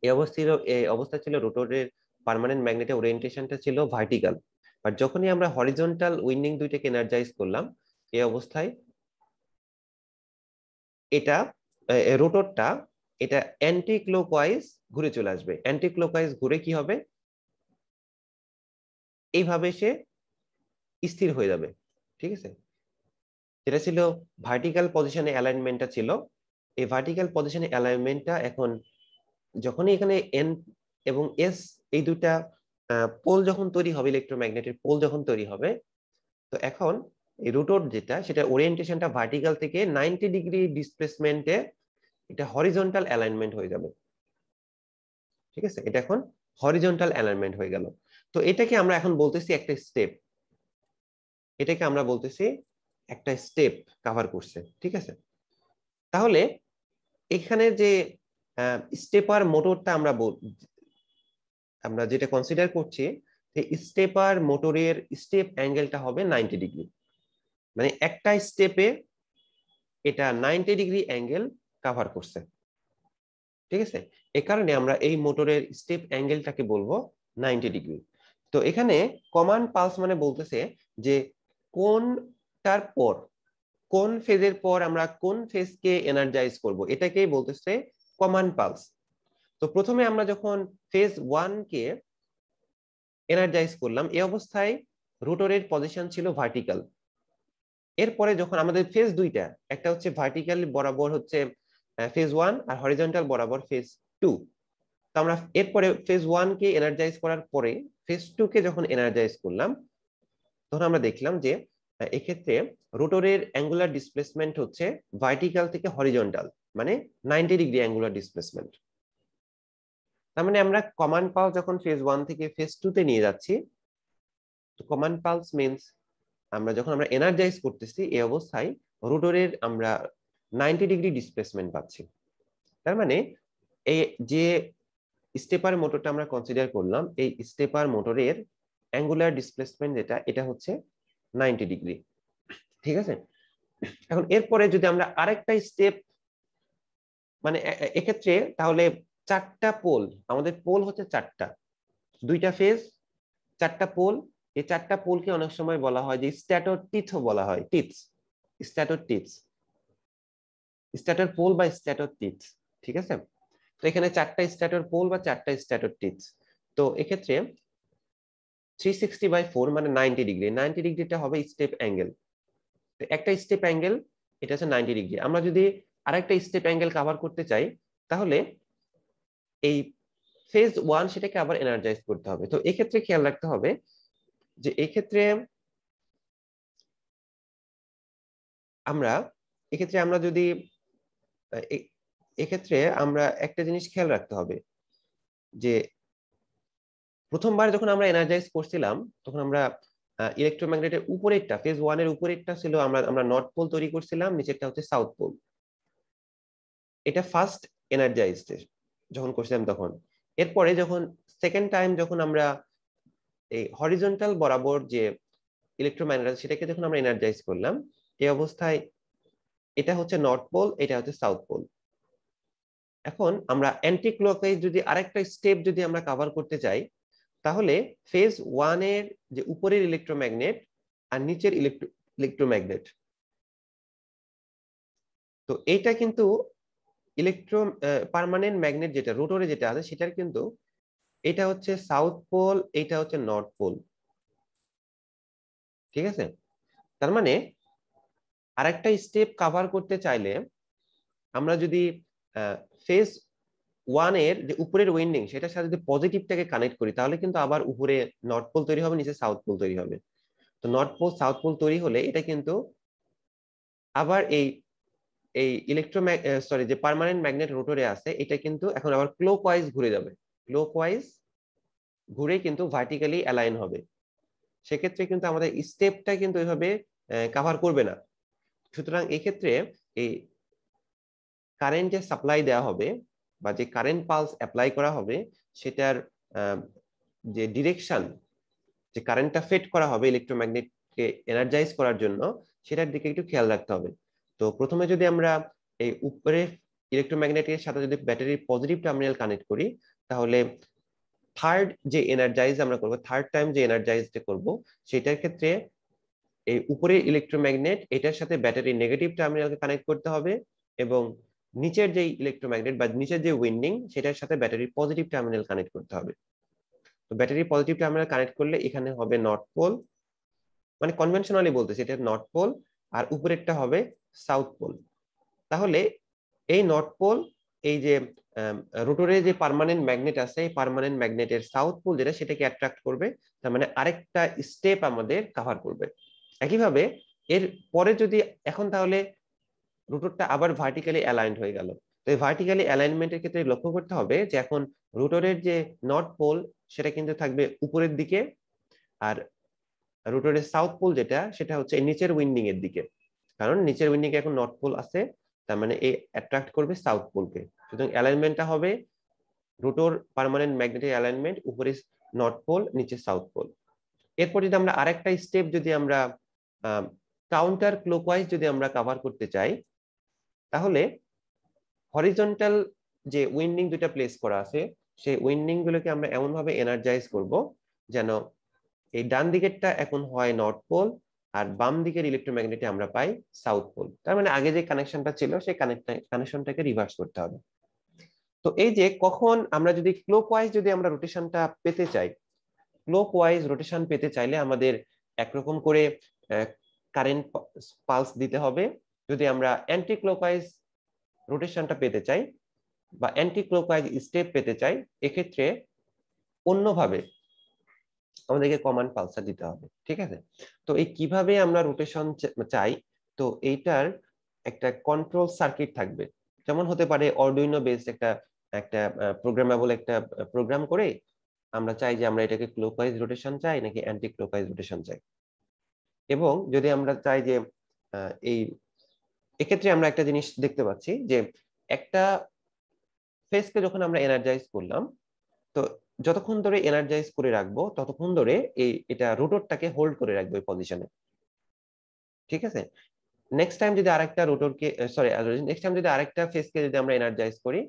এই অবস্থিত এই অবস্থা ছিল রোটরের পারমানেন্ট ম্যাগনেটের ওরিয়েন্টেশনটা ছিল ভার্টিক্যাল বাট যখনই আমরা হরিজন্টাল উইন্ডিং দুইটাকে এনার্জাইজ করলাম এই অবস্থায় এটা রোটরটা এটা অ্যান্টি ক্লকওয়াইজ ঘুরে চলে আসবে অ্যান্টি ক্লকওয়াইজ ঘুরে কি হবে এইভাবে সে স্থির হয়ে যাবে ঠিক আছে যেটা ছিল ভার্টিক্যাল পজিশনে অ্যালাইনমেন্টটা ছিল এই ভার্টিক্যাল পজিশনে অ্যালাইনমেন্টটা এখন যখনই এখানে এন এবং এস এই দুটা পোল যখন তৈরি হবে ইলেকট্রোম্যাগনেটের পোল যখন তৈরি হবে তো এখন এই রুটোর যেটা সেটা ওরিয়েন্টেশনটা ভার্টিক্যাল থেকে নাইনটি ডিগ্রি ডিসপ্লেসমেন্টে এটা হরিজন্টাল অ্যালাইনমেন্ট হয়ে যাবে ঠিক আছে এটা এখন হরিজন্টাল অ্যালাইনমেন্ট হয়ে গেল তো এটাকে আমরা এখন বলতেছি একটা স্টেপ এটাকে আমরা বলতেছি একটা স্টেপ কাভার করছে ঠিক আছে তাহলে এখানে যে স্টেপার মোটরটা আমরা আমরা যেটা কনসিডার করছি স্টেপার মোটরের স্টেপ অ্যাঙ্গেলটা হবে নাইনটি ডিগ্রি মানে একটা স্টেপে এটা নাইনটি ডিগ্রি অ্যাঙ্গেল কাভার করছে ঠিক আছে এ কারণে আমরা এই মোটরের স্টেপ অ্যাঙ্গেলটাকে বলবো নাইনটি ডিগ্রি তো এখানে কমান্ড পালস মানে বলতেছে যে কোনটার পর কোন ফেজের পর আমরা কোন ফেজকে এনার্জাইজ করব এটাকেই বলতেছে কমান্ড পালস তো প্রথমে আমরা যখন ফেজ কে এনার্জাইজ করলাম এই অবস্থায় রোটরের পজিশন ছিল ভার্টিক্যাল এরপরে যখন আমাদের ফেজ দুইটা একটা হচ্ছে ভার্টিক্যাল বরাবর হচ্ছে ফেজ ওয়ান আর হরিজন্টাল বরাবর ফেজ টু তো আমরা এরপরে ফেজ ওয়ানকে এনার্জাইজ করার পরে ফেস টু কে যখন এনার্জাইজ করলাম তখন আমরা দেখলাম যে এক্ষেত্রে রোটরের অ্যাঙ্গুলার ডিসপ্লেসমেন্ট হচ্ছে ভার্টিক্যাল থেকে হরিজন্টাল মানে নাইনটি ডিগ্রি অ্যাঙ্গুলার ডিসপ্লেসমেন্ট তার মানে আমরা কমান্ড পালস যখন ফেজ ওয়ান থেকে ফেজ টু তে নিয়ে যাচ্ছি তো কমান্ড পালস মিনস আমরা যখন আমরা এনার্জাইজ করতেছি এই অবস্থায় রোটরের আমরা নাইনটি ডিগ্রি ডিসপ্লেসমেন্ট পাচ্ছি তার মানে এই যে স্টেপার মোটরটা আমরা কনসিডার করলাম এই স্টেপার মোটরের অ্যাঙ্গুলার ডিসপ্লেসমেন্ট যেটা এটা হচ্ছে নাইনটি ডিগ্রি ঠিক আছে এখন এরপরে যদি আমরা আরেকটা স্টেপ মানে এক্ষেত্রে তাহলে চারটা পোল আমাদের পোল হচ্ছে চারটা দুইটা ফেজ চারটা পোল এই চারটা পোলকে অনেক সময় বলা হয় যে স্ট্যাটর টিথও বলা হয় টিথস স্ট্যাটর টিথস স্ট্যাটার পোল বা স্ট্যাটর টিথ ঠিক আছে তো এখানে চারটা স্ট্যাটার পোল বা চারটা স্ট্যাটার টিপস তো এক্ষেত্রে থ্রি সিক্সটি বাই ফোর মানে নাইনটি ডিগ্রি নাইনটি ডিগ্রিটা হবে স্টেপ অ্যাঙ্গেল তো একটা স্টেপ অ্যাঙ্গেল এটা হচ্ছে নাইনটি ডিগ্রি আমরা যদি আরেকটা স্টেপ অ্যাঙ্গেল কাভার করতে চাই তাহলে এই ফেজ ওয়ান সেটাকে আবার এনার্জাইজ করতে হবে তো এক্ষেত্রে খেয়াল রাখতে হবে যে এক্ষেত্রে আমরা এক্ষেত্রে আমরা যদি এক্ষেত্রে আমরা একটা জিনিস খেয়াল রাখতে হবে যে প্রথমবার যখন আমরা এনার্জাইজ করছিলাম তখন আমরা ইলেকট্রোম্যাগনেটের উপরেরটা ফেজ ওয়ানের উপরেরটা ছিল আমরা আমরা নর্থ পোল তৈরি করছিলাম নিচেরটা হচ্ছে সাউথ পোল এটা ফার্স্ট এনার্জাইজ যখন করছিলাম তখন এরপরে যখন সেকেন্ড টাইম যখন আমরা এই হরিজন্টাল বরাবর যে ইলেকট্রোম্যাগনেট সেটাকে যখন আমরা এনার্জাইজ করলাম এই অবস্থায় এটা হচ্ছে নর্থ পোল এটা হচ্ছে সাউথ পোল এখন আমরা অ্যান্টি ক্লকওয়াইজ যদি আরেকটা স্টেপ যদি আমরা কভার করতে চাই তাহলে ফেজ ওয়ানের যে উপরের ইলেকট্রোম্যাগনেট আর নিচের ইলেকট্রো ইলেকট্রোম্যাগনেট তো এইটা কিন্তু ইলেকট্রো পার্মানেন্ট ম্যাগনেট যেটা রোটরে যেটা আছে সেটার কিন্তু এটা হচ্ছে সাউথ পোল এইটা হচ্ছে নর্থ পোল ঠিক আছে তার মানে আরেকটা স্টেপ কভার করতে চাইলে আমরা যদি ফেজ ওয়ান এর যে উপরের উইন্ডিং সেটার সাথে যদি পজিটিভটাকে কানেক্ট করি তাহলে কিন্তু আবার উপরে নর্থ পোল তৈরি হবে নিচে সাউথ পোল তৈরি হবে তো নর্থ পোল সাউথ পোল তৈরি হলে এটা কিন্তু আবার এই এই ইলেকট্রোম্যাগ সরি যে পার্মানেন্ট ম্যাগনেট রোটরে আছে এটা কিন্তু এখন আবার ওয়াইজ ঘুরে যাবে ওয়াইজ ঘুরে কিন্তু ভার্টিক্যালি অ্যালাইন হবে সেক্ষেত্রে কিন্তু আমাদের স্টেপটা কিন্তু এভাবে কাভার করবে না সুতরাং এক্ষেত্রে এই কারেন্ট যে সাপ্লাই দেওয়া হবে বা যে কারেন্ট পালস অ্যাপ্লাই করা হবে সেটার যে ডিরেকশন যে কারেন্টটা ফেট করা হবে ইলেকট্রোম্যাগনেটকে এনার্জাইজ করার জন্য সেটার দিকে একটু খেয়াল রাখতে হবে তো প্রথমে যদি আমরা এই উপরে ইলেকট্রোম্যাগনেটের সাথে যদি ব্যাটারির পজিটিভ টার্মিনাল কানেক্ট করি তাহলে থার্ড যে এনার্জাইজ আমরা করব থার্ড টাইম যে এনার্জাইজটা করব সেটার ক্ষেত্রে এই উপরের ইলেকট্রোম্যাগনেট এটার সাথে ব্যাটারির নেগেটিভ টার্মিনালকে কানেক্ট করতে হবে এবং নিচের যে ইলেকট্রোম্যাগনেট বা নিচের যে উইন্ডিং সেটার সাথে ব্যাটারির পজিটিভ টার্মিনাল কানেক্ট করতে হবে তো ব্যাটারির পজিটিভ টার্মিনাল কানেক্ট করলে এখানে হবে নর্থ পোল মানে কনভেনশনালি বলতে এটা নর্থ পোল আর উপরেরটা হবে সাউথ পোল তাহলে এই নর্থ পোল এই যে রোটরে যে পার্মানেন্ট ম্যাগনেট আছে এই পারমানেন্ট ম্যাগনেটের সাউথ পোল যেটা সেটাকে অ্যাট্রাক্ট করবে তার মানে আরেকটা স্টেপ আমাদের কভার করবে একইভাবে এর পরে যদি এখন তাহলে রুটরটা আবার ভার্টিক্যালি অ্যালাইন্ড হয়ে গেল তো এই ভার্টিক্যালি অ্যালাইনমেন্টের ক্ষেত্রে লক্ষ্য করতে হবে যে এখন রুটরের যে নর্থ পোল সেটা কিন্তু থাকবে উপরের দিকে আর রুটরের সাউথ পোল যেটা সেটা হচ্ছে নিচের উইন্ডিং এর দিকে কারণ নিচের উইন্ডিং এ এখন নর্থ পোল আছে তার মানে এই অ্যাট্রাক্ট করবে সাউথ পোলকে সুতরাং অ্যালাইনমেন্টটা হবে রুটোর পার্মানেন্ট ম্যাগনেটিক অ্যালাইনমেন্ট উপরে নর্থ পোল নিচে সাউথ পোল এরপর যদি আমরা আরেকটা স্টেপ যদি আমরা কাউন্টার ক্লকওয়াইজ যদি আমরা কভার করতে চাই তাহলে হরিজন্টাল যে উইন্ডিং দুইটা প্লেস করা আছে সেই উইন্ডিং গুলোকে আমরা এমনভাবে এনার্জাইজ করব যেন এই ডান দিকেরটা এখন হয় নর্থ পোল আর বাম দিকের ইলেকট্রোম্যাগনেটে আমরা পাই সাউথ পোল তার মানে আগে যে কানেকশনটা ছিল সেই কানেকশনটাকে রিভার্স করতে হবে তো এই যে কখন আমরা যদি ক্লকওয়াইজ যদি আমরা রোটেশনটা পেতে চাই ক্লকওয়াইজ রোটেশন পেতে চাইলে আমাদের একরকম করে কারেন্ট পালস দিতে হবে যদি আমরা অ্যান্টি ক্লোকওয়াইজ রোটেশনটা পেতে চাই বা অ্যান্টি স্টেপ পেতে চাই এক্ষেত্রে অন্যভাবে আমাদেরকে কমান্ড পালসার দিতে হবে ঠিক আছে তো এই কিভাবে আমরা রোটেশন চাই তো এইটার একটা কন্ট্রোল সার্কিট থাকবে যেমন হতে পারে অর্ডুইনো বেসড একটা একটা প্রোগ্রামেবল একটা প্রোগ্রাম করে আমরা চাই যে আমরা এটাকে ক্লোকাইজ রোটেশন চাই নাকি অ্যান্টি রোটেশন চাই এবং যদি আমরা চাই যে এই এক্ষেত্রে আমরা একটা জিনিস দেখতে পাচ্ছি যে একটা ফেসকে যখন আমরা এনার্জাইজ করলাম তো যতক্ষণ ধরে এনার্জাইজ করে রাখবো ততক্ষণ ধরে এই এটা রোটরটাকে হোল্ড করে রাখবো এই পজিশনে ঠিক আছে নেক্সট টাইম যদি আরেকটা রোটরকে সরি নেক্সট টাইম যদি আরেকটা ফেসকে যদি আমরা এনার্জাইজ করি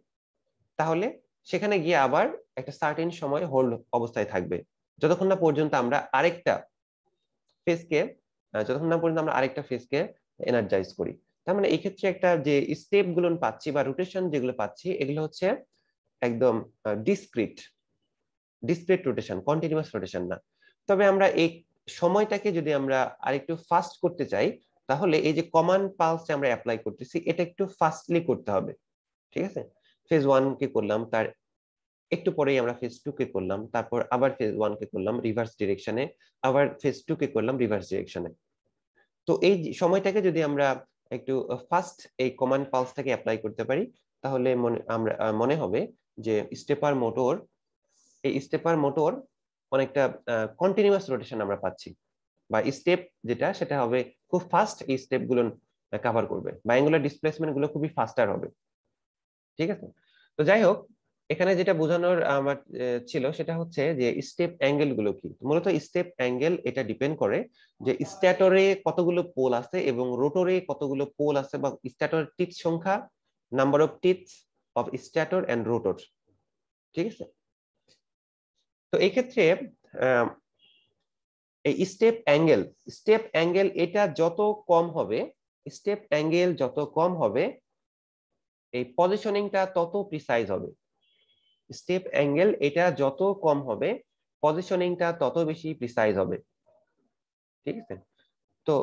তাহলে সেখানে গিয়ে আবার একটা সার্টেন সময় হোল্ড অবস্থায় থাকবে যতক্ষণ না পর্যন্ত আমরা আরেকটা ফেসকে যতক্ষণ না পর্যন্ত আমরা আরেকটা ফেসকে এনার্জাইজ করি তার মানে এই ক্ষেত্রে একটা যে স্টেপ গুলো পাচ্ছি বা রোটেশন যেগুলো পাচ্ছি এগুলো হচ্ছে একদম discrete discrete rotation continuous rotation না তবে আমরা এই সময়টাকে যদি আমরা আরেকটু ফাস্ট করতে চাই তাহলে এই যে কমান্ড পালস আমরা অ্যাপ্লাই করতেছি এটা একটু ফাস্টলি করতে হবে ঠিক আছে ফেজ ওয়ান কে করলাম তার একটু পরেই আমরা ফেজ টু কে করলাম তারপর আবার ফেজ ওয়ান কে করলাম রিভার্স ডিরেকশনে আবার ফেজ টু কে করলাম রিভার্স ডিরেকশনে তো এই সময়টাকে যদি আমরা একটু ফার্স্ট এই কমান্ড পালসটাকে অ্যাপ্লাই করতে পারি তাহলে আমরা মনে হবে যে স্টেপার মোটর এই স্টেপার মোটর অনেকটা কন্টিনিউয়াস রোটেশন আমরা পাচ্ছি বা স্টেপ যেটা সেটা হবে খুব ফাস্ট এই স্টেপগুলো কাভার করবে বা অ্যাঙ্গুলার ডিসপ্লেসমেন্টগুলো খুবই ফাস্টার হবে ঠিক আছে তো যাই হোক এখানে যেটা বোঝানোর আমার ছিল সেটা হচ্ছে যে স্টেপ অ্যাঙ্গেল গুলো কি মূলত স্টেপ অ্যাঙ্গেল এটা ডিপেন্ড করে যে স্ট্যাটরে কতগুলো পোল আছে এবং রোটরে কতগুলো পোল আছে বা স্ট্যাটর টিথ সংখ্যা number of teeth of stator and rotor ঠিক আছে তো এই ক্ষেত্রে এই স্টেপ অ্যাঙ্গেল স্টেপ অ্যাঙ্গেল এটা যত কম হবে স্টেপ অ্যাঙ্গেল যত কম হবে এই পজিশনিংটা তত প্রিসাইজ হবে স্টেপ অ্যাঙ্গেল এটা যত কম হবে পজিশনিংটা তত বেশি প্রিসাইজ হবে ঠিক আছে তো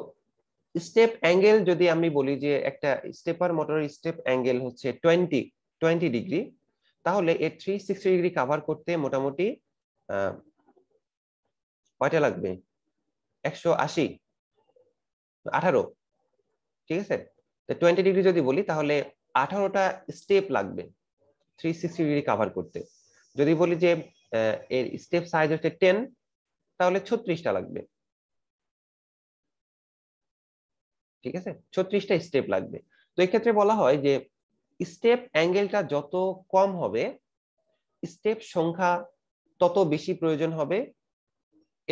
স্টেপ অ্যাঙ্গেল যদি আমি বলি যে একটা স্টেপার মোটরের স্টেপ অ্যাঙ্গেল হচ্ছে টোয়েন্টি টোয়েন্টি ডিগ্রি তাহলে এর থ্রি সিক্সটি ডিগ্রি কাভার করতে মোটামুটি কয়টা লাগবে একশো আশি আঠারো ঠিক আছে টোয়েন্টি ডিগ্রি যদি বলি তাহলে আঠারোটা স্টেপ লাগবে থ্রি সিক্সটি ডিগ্রি কাভার করতে যদি বলি যে এর স্টেপ সাইজ হচ্ছে টেন তাহলে ছত্রিশটা লাগবে ঠিক আছে ছত্রিশটা স্টেপ লাগবে তো এক্ষেত্রে বলা হয় যে স্টেপ অ্যাঙ্গেলটা যত কম হবে স্টেপ সংখ্যা তত বেশি প্রয়োজন হবে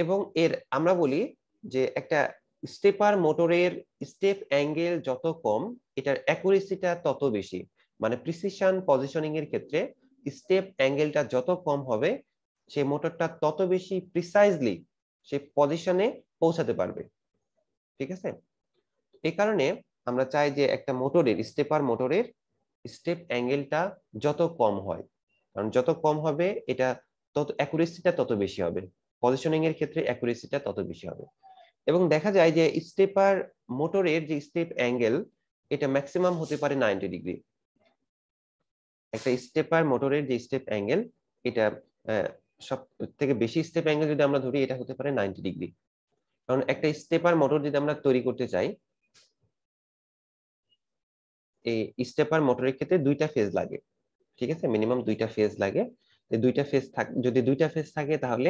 এবং এর আমরা বলি যে একটা স্টেপার মোটরের স্টেপ অ্যাঙ্গেল যত কম এটার অ্যাকুরেসিটা তত বেশি মানে প্রিসিশন পজিশনিং এর ক্ষেত্রে স্টেপ অ্যাঙ্গেলটা যত কম হবে সেই মোটরটা তত বেশি প্রিসাইজলি সেই পজিশনে পৌঁছাতে পারবে ঠিক আছে এই কারণে আমরা চাই যে একটা মোটরের স্টেপার মোটরের স্টেপ অ্যাঙ্গেলটা যত কম হয় কারণ যত কম হবে এটা তত অ্যাকুরেসিটা তত বেশি হবে পজিশনিং এর ক্ষেত্রে অ্যাকুরেসিটা তত বেশি হবে এবং দেখা যায় যে স্টেপার মোটরের যে স্টেপ অ্যাঙ্গেল এটা ম্যাক্সিমাম হতে পারে নাইনটি ডিগ্রি একটা স্টেপার মোটরের যে স্টেপ অ্যাঙ্গেল এটা সব থেকে বেশি স্টেপ অ্যাঙ্গেল যদি আমরা ধরি এটা হতে পারে নাইনটি ডিগ্রি কারণ একটা স্টেপার মোটর যদি আমরা তৈরি করতে চাই এই স্টেপার মোটরের ক্ষেত্রে দুইটা ফেজ লাগে ঠিক আছে মিনিমাম দুইটা ফেজ লাগে দুইটা ফেজ থাক যদি দুইটা ফেজ থাকে তাহলে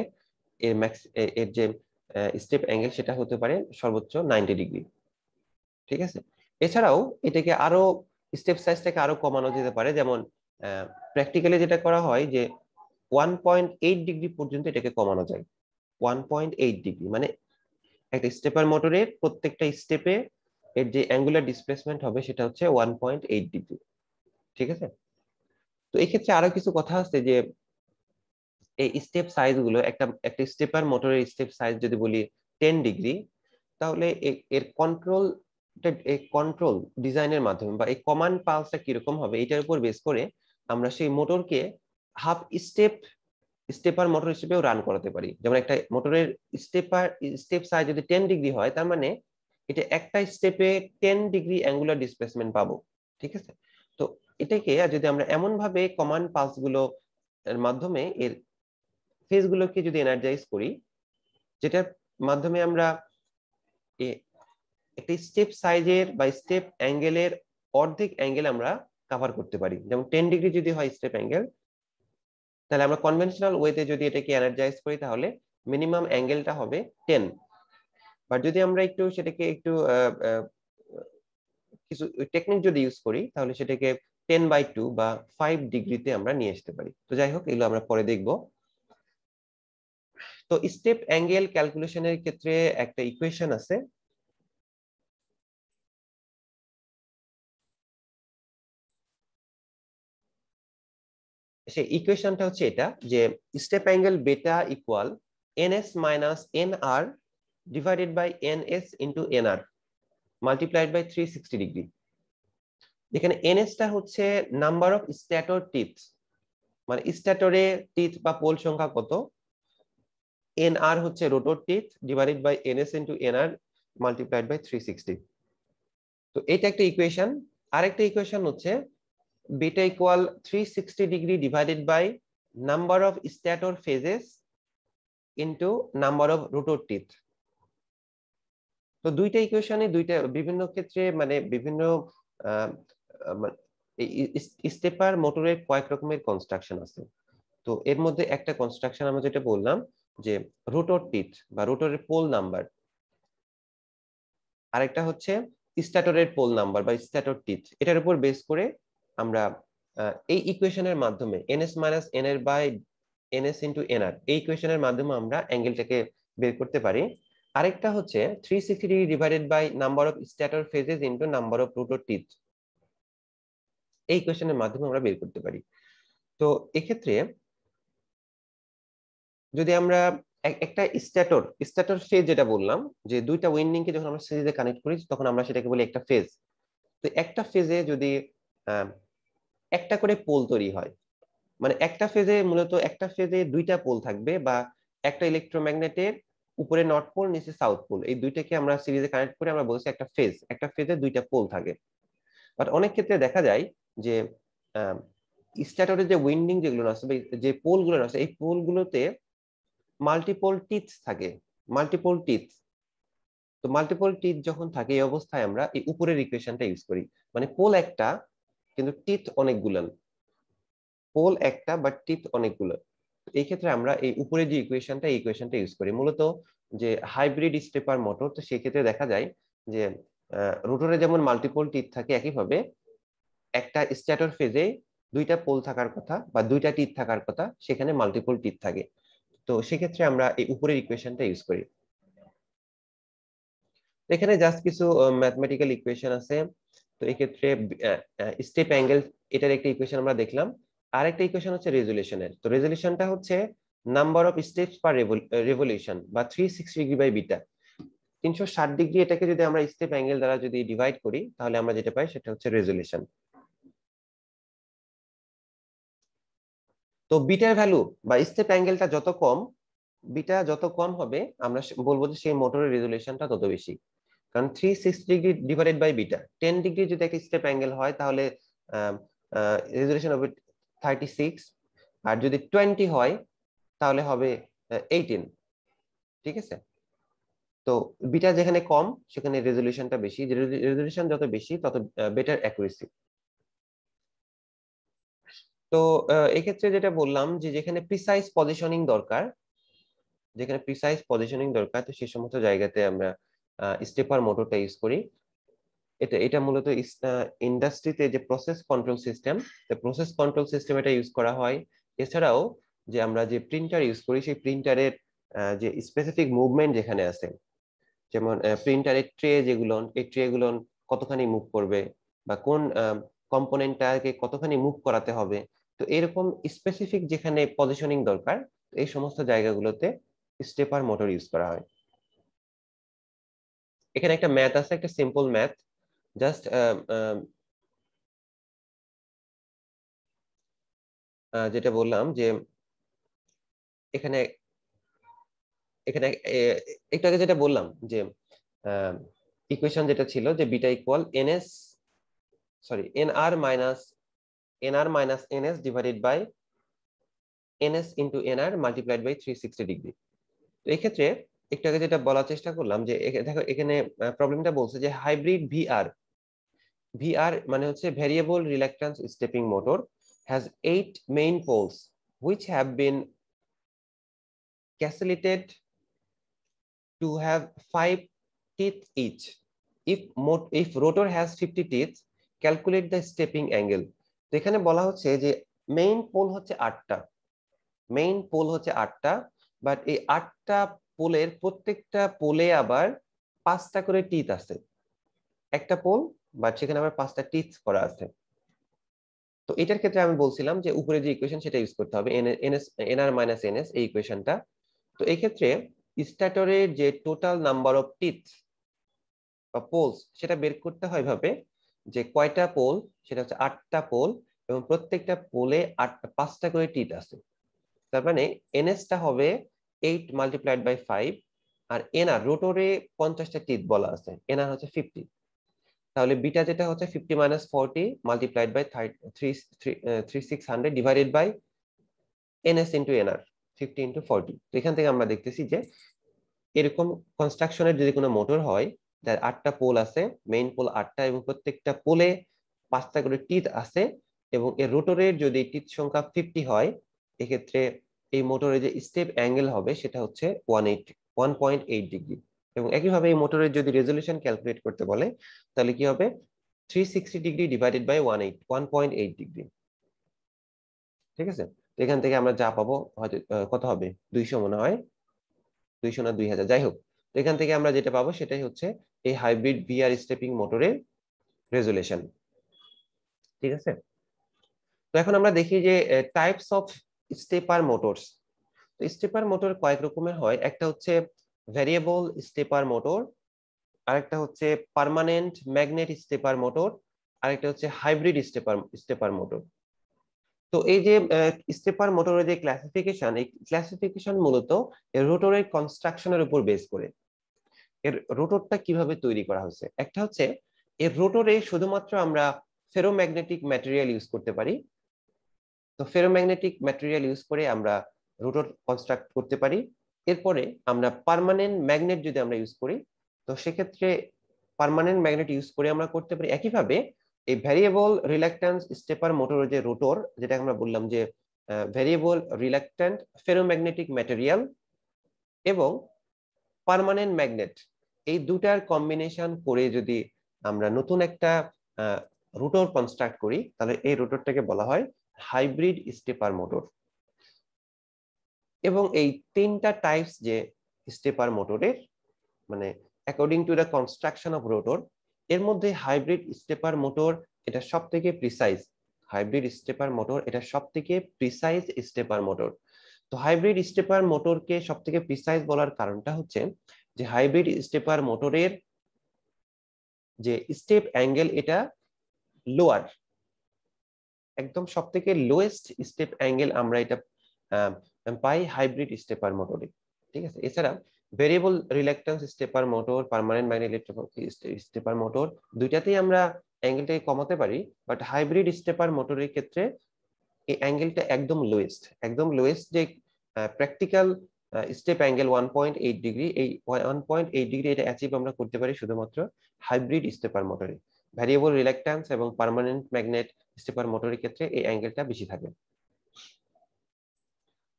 এর ম্যাক্স এর যে স্টেপ অ্যাঙ্গেল সেটা হতে পারে সর্বোচ্চ নাইনটি ডিগ্রি ঠিক আছে এছাড়াও এটাকে আরো স্টেপ সাইজটাকে আরো কমানো যেতে পারে যেমন প্র্যাকটিক্যালি যেটা করা হয় যে ওয়ান পয়েন্ট এইট ডিগ্রি পর্যন্ত এটাকে কমানো যায় ওয়ান পয়েন্ট এইট ডিগ্রি মানে একটা স্টেপার মোটরের প্রত্যেকটা স্টেপে এর যে অ্যাঙ্গুলার ডিসপ্লেসমেন্ট হবে সেটা হচ্ছে ওয়ান পয়েন্ট এইট ডিগ্রি ঠিক আছে তো এক্ষেত্রে আরো কিছু কথা আছে যে এই স্টেপ সাইজ গুলো একটা একটা স্টেপার মোটরের স্টেপ সাইজ যদি বলি টেন ডিগ্রি তাহলে এর কন্ট্রোল কন্ট্রোল ডিজাইনের মাধ্যমে বা এই কমান্ড পালসটা কিরকম হবে এটার উপর বেস করে আমরা সেই মোটরকে হাফ স্টেপ স্টেপার মোটর স্টেপেও রান করাতে পারি যেমন একটা মোটরের স্টেপার স্টেপ সাইজ যদি টেন ডিগ্রি হয় তার মানে এটা একটা স্টেপে টেন ডিগ্রি অ্যাঙ্গুলার ডিসপ্লেসমেন্ট পাবো ঠিক আছে তো এটাকে যদি আমরা এমনভাবে ভাবে কমান্ড পাসগুলো এর মাধ্যমে এর ফেজগুলোকে যদি এনার্জাইজ করি যেটার মাধ্যমে আমরা একটা স্টেপ সাইজের বা স্টেপ অ্যাঙ্গেলের অর্ধেক অ্যাঙ্গেল আমরা কাভার করতে পারি যেমন টেন ডিগ্রি যদি হয় স্টেপ অ্যাঙ্গেল তাহলে আমরা কনভেনশনাল ওয়েতে যদি এটাকে এনার্জাইজ করি তাহলে মিনিমাম অ্যাঙ্গেলটা হবে টেন বাট যদি আমরা একটু সেটাকে একটু কিছু টেকনিক যদি ইউজ করি তাহলে সেটাকে টেন বাই টু বা ফাইভ ডিগ্রিতে আমরা নিয়ে আসতে পারি তো যাই হোক এগুলো আমরা পরে দেখব তো স্টেপ অ্যাঙ্গেল ক্যালকুলেশনের ক্ষেত্রে একটা ইকুয়েশন আছে সে ইকুয়েশনটা হচ্ছে এটা যে step angle beta equal N S minus N R divided by N S into N R multiplied by three sixty degree এখানে এন এসটা হচ্ছে নাম্বার অফ স্ট্যাটোর টিথ মানে স্ট্যাটোরে টিথ বা পোল সংখ্যা কত এন আর হচ্ছে rotor teeth divided by N S into N R multiplied by three sixty তো এটা একটা ইকুয়েশন আরেকটা ইকুয়েশন হচ্ছে beta equal 360 degree divided by number of stator phases into number of rotor teeth তো দুইটা ইকুয়েশনে দুইটা বিভিন্ন ক্ষেত্রে মানে বিভিন্ন স্টেপার মোটরের মানে কয়েক রকমের কনস্ট্রাকশন আছে তো এর মধ্যে একটা কনস্ট্রাকশন আমরা যেটা বললাম যে রোটর টিথ বা রোটরের পোল নাম্বার আরেকটা হচ্ছে স্ট্যাটরের পোল নাম্বার বা স্ট্যাটর টিথ এটার উপর বেস করে আমরা এই ইকুয়েশনের মাধ্যমে NS minus N R by NS into N R এই ইকুয়েশনের মাধ্যমে আমরা অ্যাঙ্গেলটাকে বের করতে পারি আরেকটা হচ্ছে three sixty degree divided by number of stator phases into number of rotor teeth এই কোয়েশনের মাধ্যমে আমরা বের করতে পারি তো এক্ষেত্রে যদি আমরা একটা স্ট্যাটর স্ট্যাটর ফেজ যেটা বললাম যে দুইটা উইন্ডিং কে যখন আমরা সিরিজে কানেক্ট করি তখন আমরা সেটাকে বলি একটা ফেজ তো একটা ফেজে যদি একটা করে পোল তৈরি হয় মানে একটা ফেজে মূলত একটা ফেজে দুইটা পোল থাকবে বা একটা ইলেকট্রোম্যাগনেটের উপরে নর্থ পোল নিচে সাউথ পোল এই দুইটাকে আমরা সিরিজে কানেক্ট করে আমরা বলছি একটা ফেজ একটা ফেজে দুইটা পোল থাকে বাট অনেক ক্ষেত্রে দেখা যায় যে স্ট্যাটরের যে উইন্ডিং যেগুলো আছে যে পোলগুলো আছে এই পোলগুলোতে মাল্টিপল টিথ থাকে মাল্টিপল টিথ তো মাল্টিপল টিথ যখন থাকে এই অবস্থায় আমরা এই উপরের ইকুয়েশনটা ইউজ করি মানে পোল একটা কিন্তু টিথ গুলান পোল একটা বাট টিথ অনেকগুলো এই ক্ষেত্রে আমরা এই উপরে যে ইকুয়েশনটা এই ইকুয়েশনটা ইউজ করি মূলত যে হাইব্রিড স্টেপার মোটর তো সেই ক্ষেত্রে দেখা যায় যে রোটরে যেমন মাল্টিপল টিথ থাকে একইভাবে একটা স্ট্যাটর ফেজে দুইটা পোল থাকার কথা বা দুইটা টিথ থাকার কথা সেখানে মাল্টিপল টিথ থাকে তো সেক্ষেত্রে আমরা এই উপরের ইকুয়েশনটা ইউজ করি এখানে জাস্ট কিছু ম্যাথমেটিক্যাল ইকুয়েশন আছে তো এক্ষেত্রে স্টেপ অ্যাঙ্গেল এটার একটা ইকুয়েশন আমরা দেখলাম আরেকটা ইকুয়েশন হচ্ছে রেজুলেশনের তো রেজুলেশনটা হচ্ছে number of steps per revolution বা three six degree by beta তিনশো ষাট ডিগ্রি এটাকে যদি আমরা স্টেপ অ্যাঙ্গেল দ্বারা যদি ডিভাইড করি তাহলে আমরা যেটা পাই সেটা হচ্ছে রেজুলেশন তো বিটার ভ্যালু বা স্টেপ অ্যাঙ্গেলটা যত কম বিটা যত কম হবে আমরা বলবো যে সেই মোটরের রেজুলেশনটা তত বেশি কারণ three six degree divided by beta ten degree যদি একটা স্টেপ অ্যাঙ্গেল হয় তাহলে রেজুলেশন হবে থার্টি সিক্স আর যদি টোয়েন্টি হয় তাহলে হবে এইটিন ঠিক আছে তো বিটা যেখানে কম সেখানে রেজুলেশনটা বেশি রেজুলেশন যত বেশি তত বেটার অ্যাকুরেসি তো এক্ষেত্রে যেটা বললাম যে যেখানে প্রিসাইজ পজিশনিং দরকার যেখানে প্রিসাইজ পজিশনিং দরকার তো সেই সমস্ত জায়গাতে আমরা স্টেপার মোটরটা ইউজ করি এটা এটা মূলত ইন্ডাস্ট্রিতে যে process control system process control system এটা ইউজ করা হয় এছাড়াও যে আমরা যে প্রিন্টার ইউজ করি সেই প্রিন্টারের যে স্পেসিফিক মুভমেন্ট যেখানে আছে যেমন প্রিন্টারের ট্রে যেগুলো এই ট্রে গুলো কতখানি মুভ করবে বা কোন কম্পোনেন্টটাকে কতখানি মুভ করাতে হবে তো এরকম স্পেসিফিক যেখানে পজিশনিং দরকার এই সমস্ত জায়গাগুলোতে স্টেপার মোটর ইউজ করা হয় এখানে একটা ম্যাথ আছে একটা সিম্পল ম্যাথ জাস্ট যেটা বললাম যে এখানে এখানে একটু আগে যেটা বললাম যে ইকুয়েশন um, যেটা ছিল যে beta equal N S sorry N R minus N R minus N S divided by N S into N R multiplied by three sixty degree তো এক্ষেত্রে একটু আগে যেটা বলার চেষ্টা করলাম যে দেখো এখানে প্রবলেমটা বলছে যে হাইব্রিড ভিআর ভিআর মানে হচ্ছে variable reluctance stepping motor has eight main poles which have been castellated to have five teeth each if মোট if rotor has fifty teeth calculate the stepping angle তো এখানে বলা হচ্ছে যে মেইন পোল হচ্ছে আটটা মেইন পোল হচ্ছে আটটা বাট এই আটটা পোলের প্রত্যেকটা পোলে আবার পাঁচটা করে টিথ আছে একটা পোল বা সেখানে আবার পাঁচটা টিথ করা আছে তো এটার ক্ষেত্রে আমি বলছিলাম যে উপরে যে ইকুয়েশন সেটা ইউজ করতে হবে এনএস এনআর মাইনাস এনএস এই ইকুয়েশনটা তো এই ক্ষেত্রে স্ট্যাটরের যে টোটাল নাম্বার অফ টিথ বা পোলস সেটা বের করতে হয় ভাবে যে কয়টা পোল সেটা হচ্ছে আটটা পোল এবং প্রত্যেকটা পোলে আটটা পাঁচটা করে টিথ আছে তার মানে এনএসটা হবে এইট multiplied বাই ফাইভ আর এনআর রোটরে পঞ্চাশটা টিথ বলা আছে আর হচ্ছে ফিফটি তাহলে বিটা যেটা হচ্ছে fifty minus forty multiplied by three three six hundred divided by NS into NR fifty into forty তো এখান থেকে আমরা দেখতেছি যে এরকম কনস্ট্রাকশনের যদি কোনো মোটর হয় তার আটটা পোল আছে মেইন পোল আটটা এবং প্রত্যেকটা পোলে পাঁচটা করে টিথ আছে এবং এর রোটরের যদি টিথ সংখ্যা ফিফটি হয় এক্ষেত্রে এই মোটরের যে স্টেপ অ্যাঙ্গেল হবে সেটা হচ্ছে one eight one point eight degree এবং একইভাবে এই মোটরের যদি রেজলিউশন ক্যালকুলেট করতে বলে তাহলে কি হবে three sixty degree divided by one eight one point eight degree ঠিক আছে এখান থেকে আমরা যা পাবো হয়তো কত হবে দুইশো মনে হয় দুইশো না দুই হাজার যাই হোক তো এখান থেকে আমরা যেটা পাবো সেটাই হচ্ছে এই হাইব্রিড ভিআর স্টেপিং মোটরের রেজুলেশন ঠিক আছে তো এখন আমরা দেখি যে টাইপস অফ স্টেপার মোটরস তো স্টেপার মোটর কয়েক রকমের হয় একটা হচ্ছে ভ্যারিয়েবল স্টেপার মোটর আরেকটা হচ্ছে পার্মানেন্ট ম্যাগনেট স্টেপার মোটর আরেকটা হচ্ছে হাইব্রিড স্টেপার স্টেপার মোটর তো এই যে স্টেপার মোটরের যে ক্লাসিফিকেশন এই ক্লাসিফিকেশন মূলত রোটরের কনস্ট্রাকশনের উপর বেস করে এর রোটরটা কিভাবে তৈরি করা হয়েছে একটা হচ্ছে এর রোটরে শুধুমাত্র আমরা ফেরোম্যাগনেটিক ম্যাটেরিয়াল ইউজ করতে পারি তো ফেরোম্যাগনেটিক ম্যাটেরিয়াল ইউজ করে আমরা রোটর কনস্ট্রাক্ট করতে পারি এরপরে আমরা পারমানেন্ট ম্যাগনেট যদি আমরা ইউজ করি তো সেক্ষেত্রে পারমানেন্ট ম্যাগনেট ইউজ করে আমরা করতে পারি একইভাবে এই ভ্যারিয়েবল রিলাক্ট্যান্স স্টেপার মোটর যে রোটর যেটা আমরা বললাম যে ভ্যারিয়েবল রিলাক্ট্যান্ট ফেরোম্যাগনেটিক ম্যাটেরিয়াল এবং পারমানেন্ট ম্যাগনেট এই দুটার কম্বিনেশন করে যদি আমরা নতুন একটা রোটর কনস্ট্রাক্ট করি তাহলে এই রোটরটাকে বলা হয় হাইব্রিড স্টেপার মোটর এবং এই তিনটা টাইপস যে স্টেপার মোটরের মানে according to the construction of rotor এর মধ্যে হাইব্রিড স্টেপার মোটর এটা সব থেকে প্রিসাইজ হাইব্রিড স্টেপার মোটর এটা সব থেকে প্রিসাইজ স্টেপার মোটর তো হাইব্রিড স্টেপার মোটরকে সব থেকে প্রিসাইজ বলার কারণটা হচ্ছে যে হাইব্রিড স্টেপার মোটরের যে স্টেপ অ্যাঙ্গেল এটা লোয়ার একদম সব থেকে লোয়েস্ট স্টেপ অ্যাঙ্গেল আমরা এটা পাই হাইব্রিড স্টেপার মোটরে ঠিক আছে এছাড়া variable reluctance stepper motor permanent magnet stepper motor দুইটাতেই আমরা অ্যাঙ্গেলটাকে কমাতে পারি বাট হাইব্রিড স্টেপার মোটরের ক্ষেত্রে এই অ্যাঙ্গেলটা একদম লোয়েস্ট একদম লোয়েস্ট যে practical step angle one point eight degree এই ওয়ান পয়েন্ট এইট ডিগ্রি এটা অ্যাচিভ আমরা করতে পারি শুধুমাত্র হাইব্রিড স্টেপার মোটরে ভ্যারিয়েবল রিল্যাকট্যান্স এবং পার্মানেন্ট ম্যাগনেট স্টেপার মোটরের ক্ষেত্রে এই অ্যাঙ্গেলটা বেশি থাকে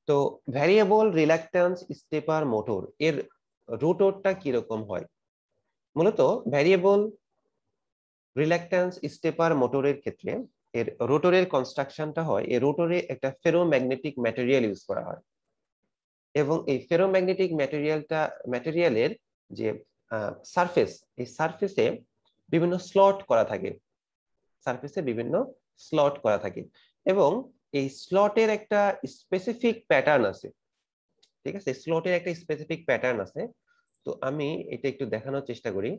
তো ভ্যারিয়েবল রিল্যাকট্যান্স স্টেপার মোটর এর রোটরটা কিরকম হয় মূলত ভ্যারিয়েবল রিল্যাকট্যান্স স্টেপার মোটরের ক্ষেত্রে এর রোটরের কনস্ট্রাকশনটা হয় এই রোটরে একটা ফেরোম্যাগনেটিক ম্যাটেরিয়াল ইউজ করা হয় এবং এই ফেরোম্যাগনেটিক ম্যাটেরিয়ালটা ম্যাটেরিয়ালের যে সারফেস এই সারফেসে বিভিন্ন স্লট করা থাকে সার্ফেসে বিভিন্ন স্লট করা থাকে এবং এই স্লটের একটা স্পেসিফিক প্যাটার্ন আছে ঠিক আছে স্লটের একটা স্পেসিফিক প্যাটার্ন আছে তো আমি এটা একটু দেখানোর চেষ্টা করি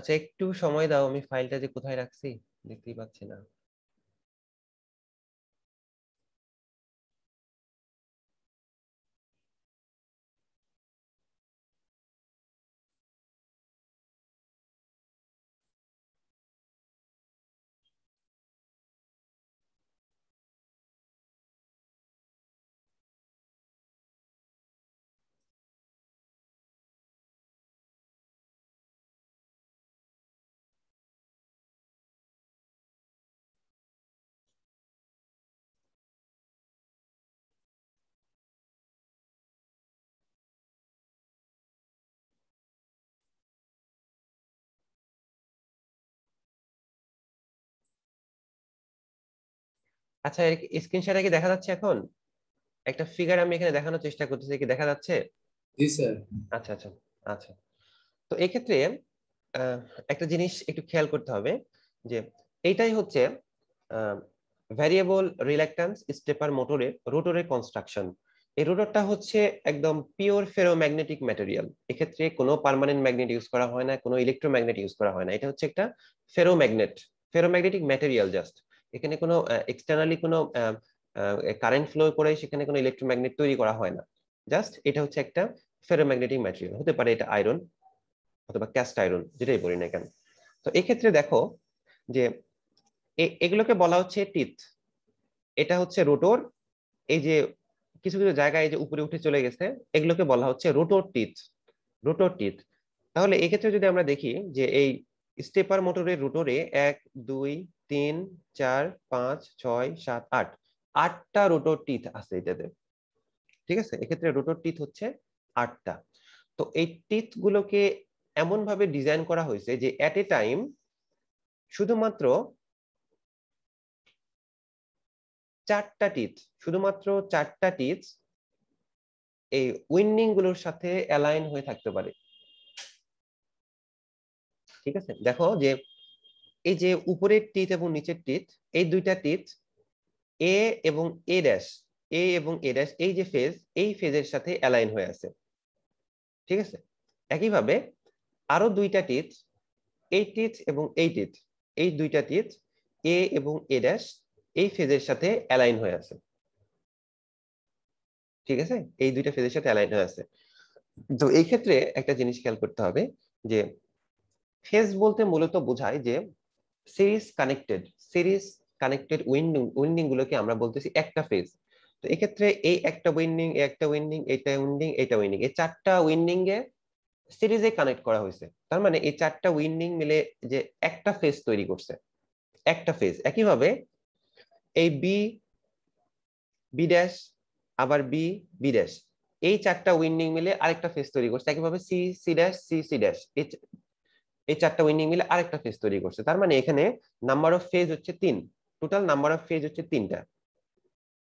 আচ্ছা একটু সময় দাও আমি ফাইলটা যে কোথায় রাখছি দেখতেই পাচ্ছি না আচ্ছা স্ক্রিনশটে কি দেখা যাচ্ছে এখন একটা ফিগার আমি এখানে দেখানোর চেষ্টা করতেছি কি দেখা যাচ্ছে জি স্যার আচ্ছা আচ্ছা আচ্ছা তো এই ক্ষেত্রে একটা জিনিস একটু খেয়াল করতে হবে যে এইটাই হচ্ছে ভ্যারিয়েবল রিল্যাকট্যান্স স্টেপার মোটরে রোটরের কনস্ট্রাকশন এই রোটরটা হচ্ছে একদম পিওর ফেরোম্যাগনেটিক ম্যাটেরিয়াল এক্ষেত্রে কোনো পার্মানেন্ট ম্যাগনেট ইউজ করা হয় না কোনো ইলেকট্রোম্যাগনেট ইউজ করা হয় না এটা হচ্ছে একটা ফেরোম্যাগনেট ফেরোম্যাগনেটিক ম্যাটেরিয়াল জাস্ট এখানে কোনো এক্সটার্নালি কোনো কারেন্ট ফ্লো করে সেখানে কোনো ইলেকট্রোম্যাগনেট তৈরি করা হয় না জাস্ট এটা হচ্ছে একটা ফেরোম্যাগনেটিক ম্যাটেরিয়াল হতে পারে এটা আয়রন অথবা ক্যাস্ট আয়রন যেটাই বলি না কেন তো এক্ষেত্রে দেখো যে এগুলোকে বলা হচ্ছে টিথ এটা হচ্ছে রোটোর এই যে কিছু কিছু জায়গায় যে উপরে উঠে চলে গেছে এগুলোকে বলা হচ্ছে রোটোর টিথ রোটোর টিথ তাহলে এক্ষেত্রে যদি আমরা দেখি যে এই স্টেপার মোটরের রোটরে এক দুই তিন চার পাঁচ ছয় সাত আট আটটা রোটোর টিথ আছে এটাতে ঠিক আছে এক্ষেত্রে রোটোর টিথ হচ্ছে আটটা তো এই টিথ গুলোকে এমন ভাবে ডিজাইন করা হয়েছে যে এট এ টাইম শুধুমাত্র চারটা টিথ শুধুমাত্র চারটা টিথ এই উইন্ডিং গুলোর সাথে অ্যালাইন হয়ে থাকতে পারে ঠিক আছে দেখো যে এই যে উপরের টিথ এবং নিচের টিথ এই দুইটা টিথ এ এবং এ ড্যাশ এ এবং এ ড্যাশ এই যে ফেজ এই ফেজের সাথে অ্যালাইন হয়ে আছে ঠিক আছে একইভাবে আরো দুইটা টিথ এই টিথ এবং এই টিথ এই দুইটা টিথ এ এবং এ ড্যাশ এই ফেজের সাথে অ্যালাইন হয়ে আছে ঠিক আছে এই দুইটা ফেজের সাথে অ্যালাইন হয়ে আছে তো এই ক্ষেত্রে একটা জিনিস খেয়াল করতে হবে যে ফেজ বলতে মূলত বোঝায় যে series connected series connected winding winding গুলোকে আমরা বলতেছি একটা ফেজ তো এক্ষেত্রে এই একটা উইন্ডিং একটা উইন্ডিং এটা উইন্ডিং এটা উইন্ডিং এই চারটা উইন্ডিং এ সিরিজে কানেক্ট করা হয়েছে তার মানে এই চারটা উইন্ডিং মিলে যে একটা ফেজ তৈরি করছে একটা ফেজ একইভাবে এই বি বি ড্যাশ আবার বি বি ড্যাশ এই চারটা উইন্ডিং মিলে আরেকটা ফেজ তৈরি করছে একইভাবে C C dash C C dash এই এই চারটা উইন্ডিং মিলে আরেকটা ফেজ তৈরি করছে তার মানে এখানে নাম্বার অফ ফেজ হচ্ছে তিন টোটাল নাম্বার অফ ফেজ হচ্ছে তিনটা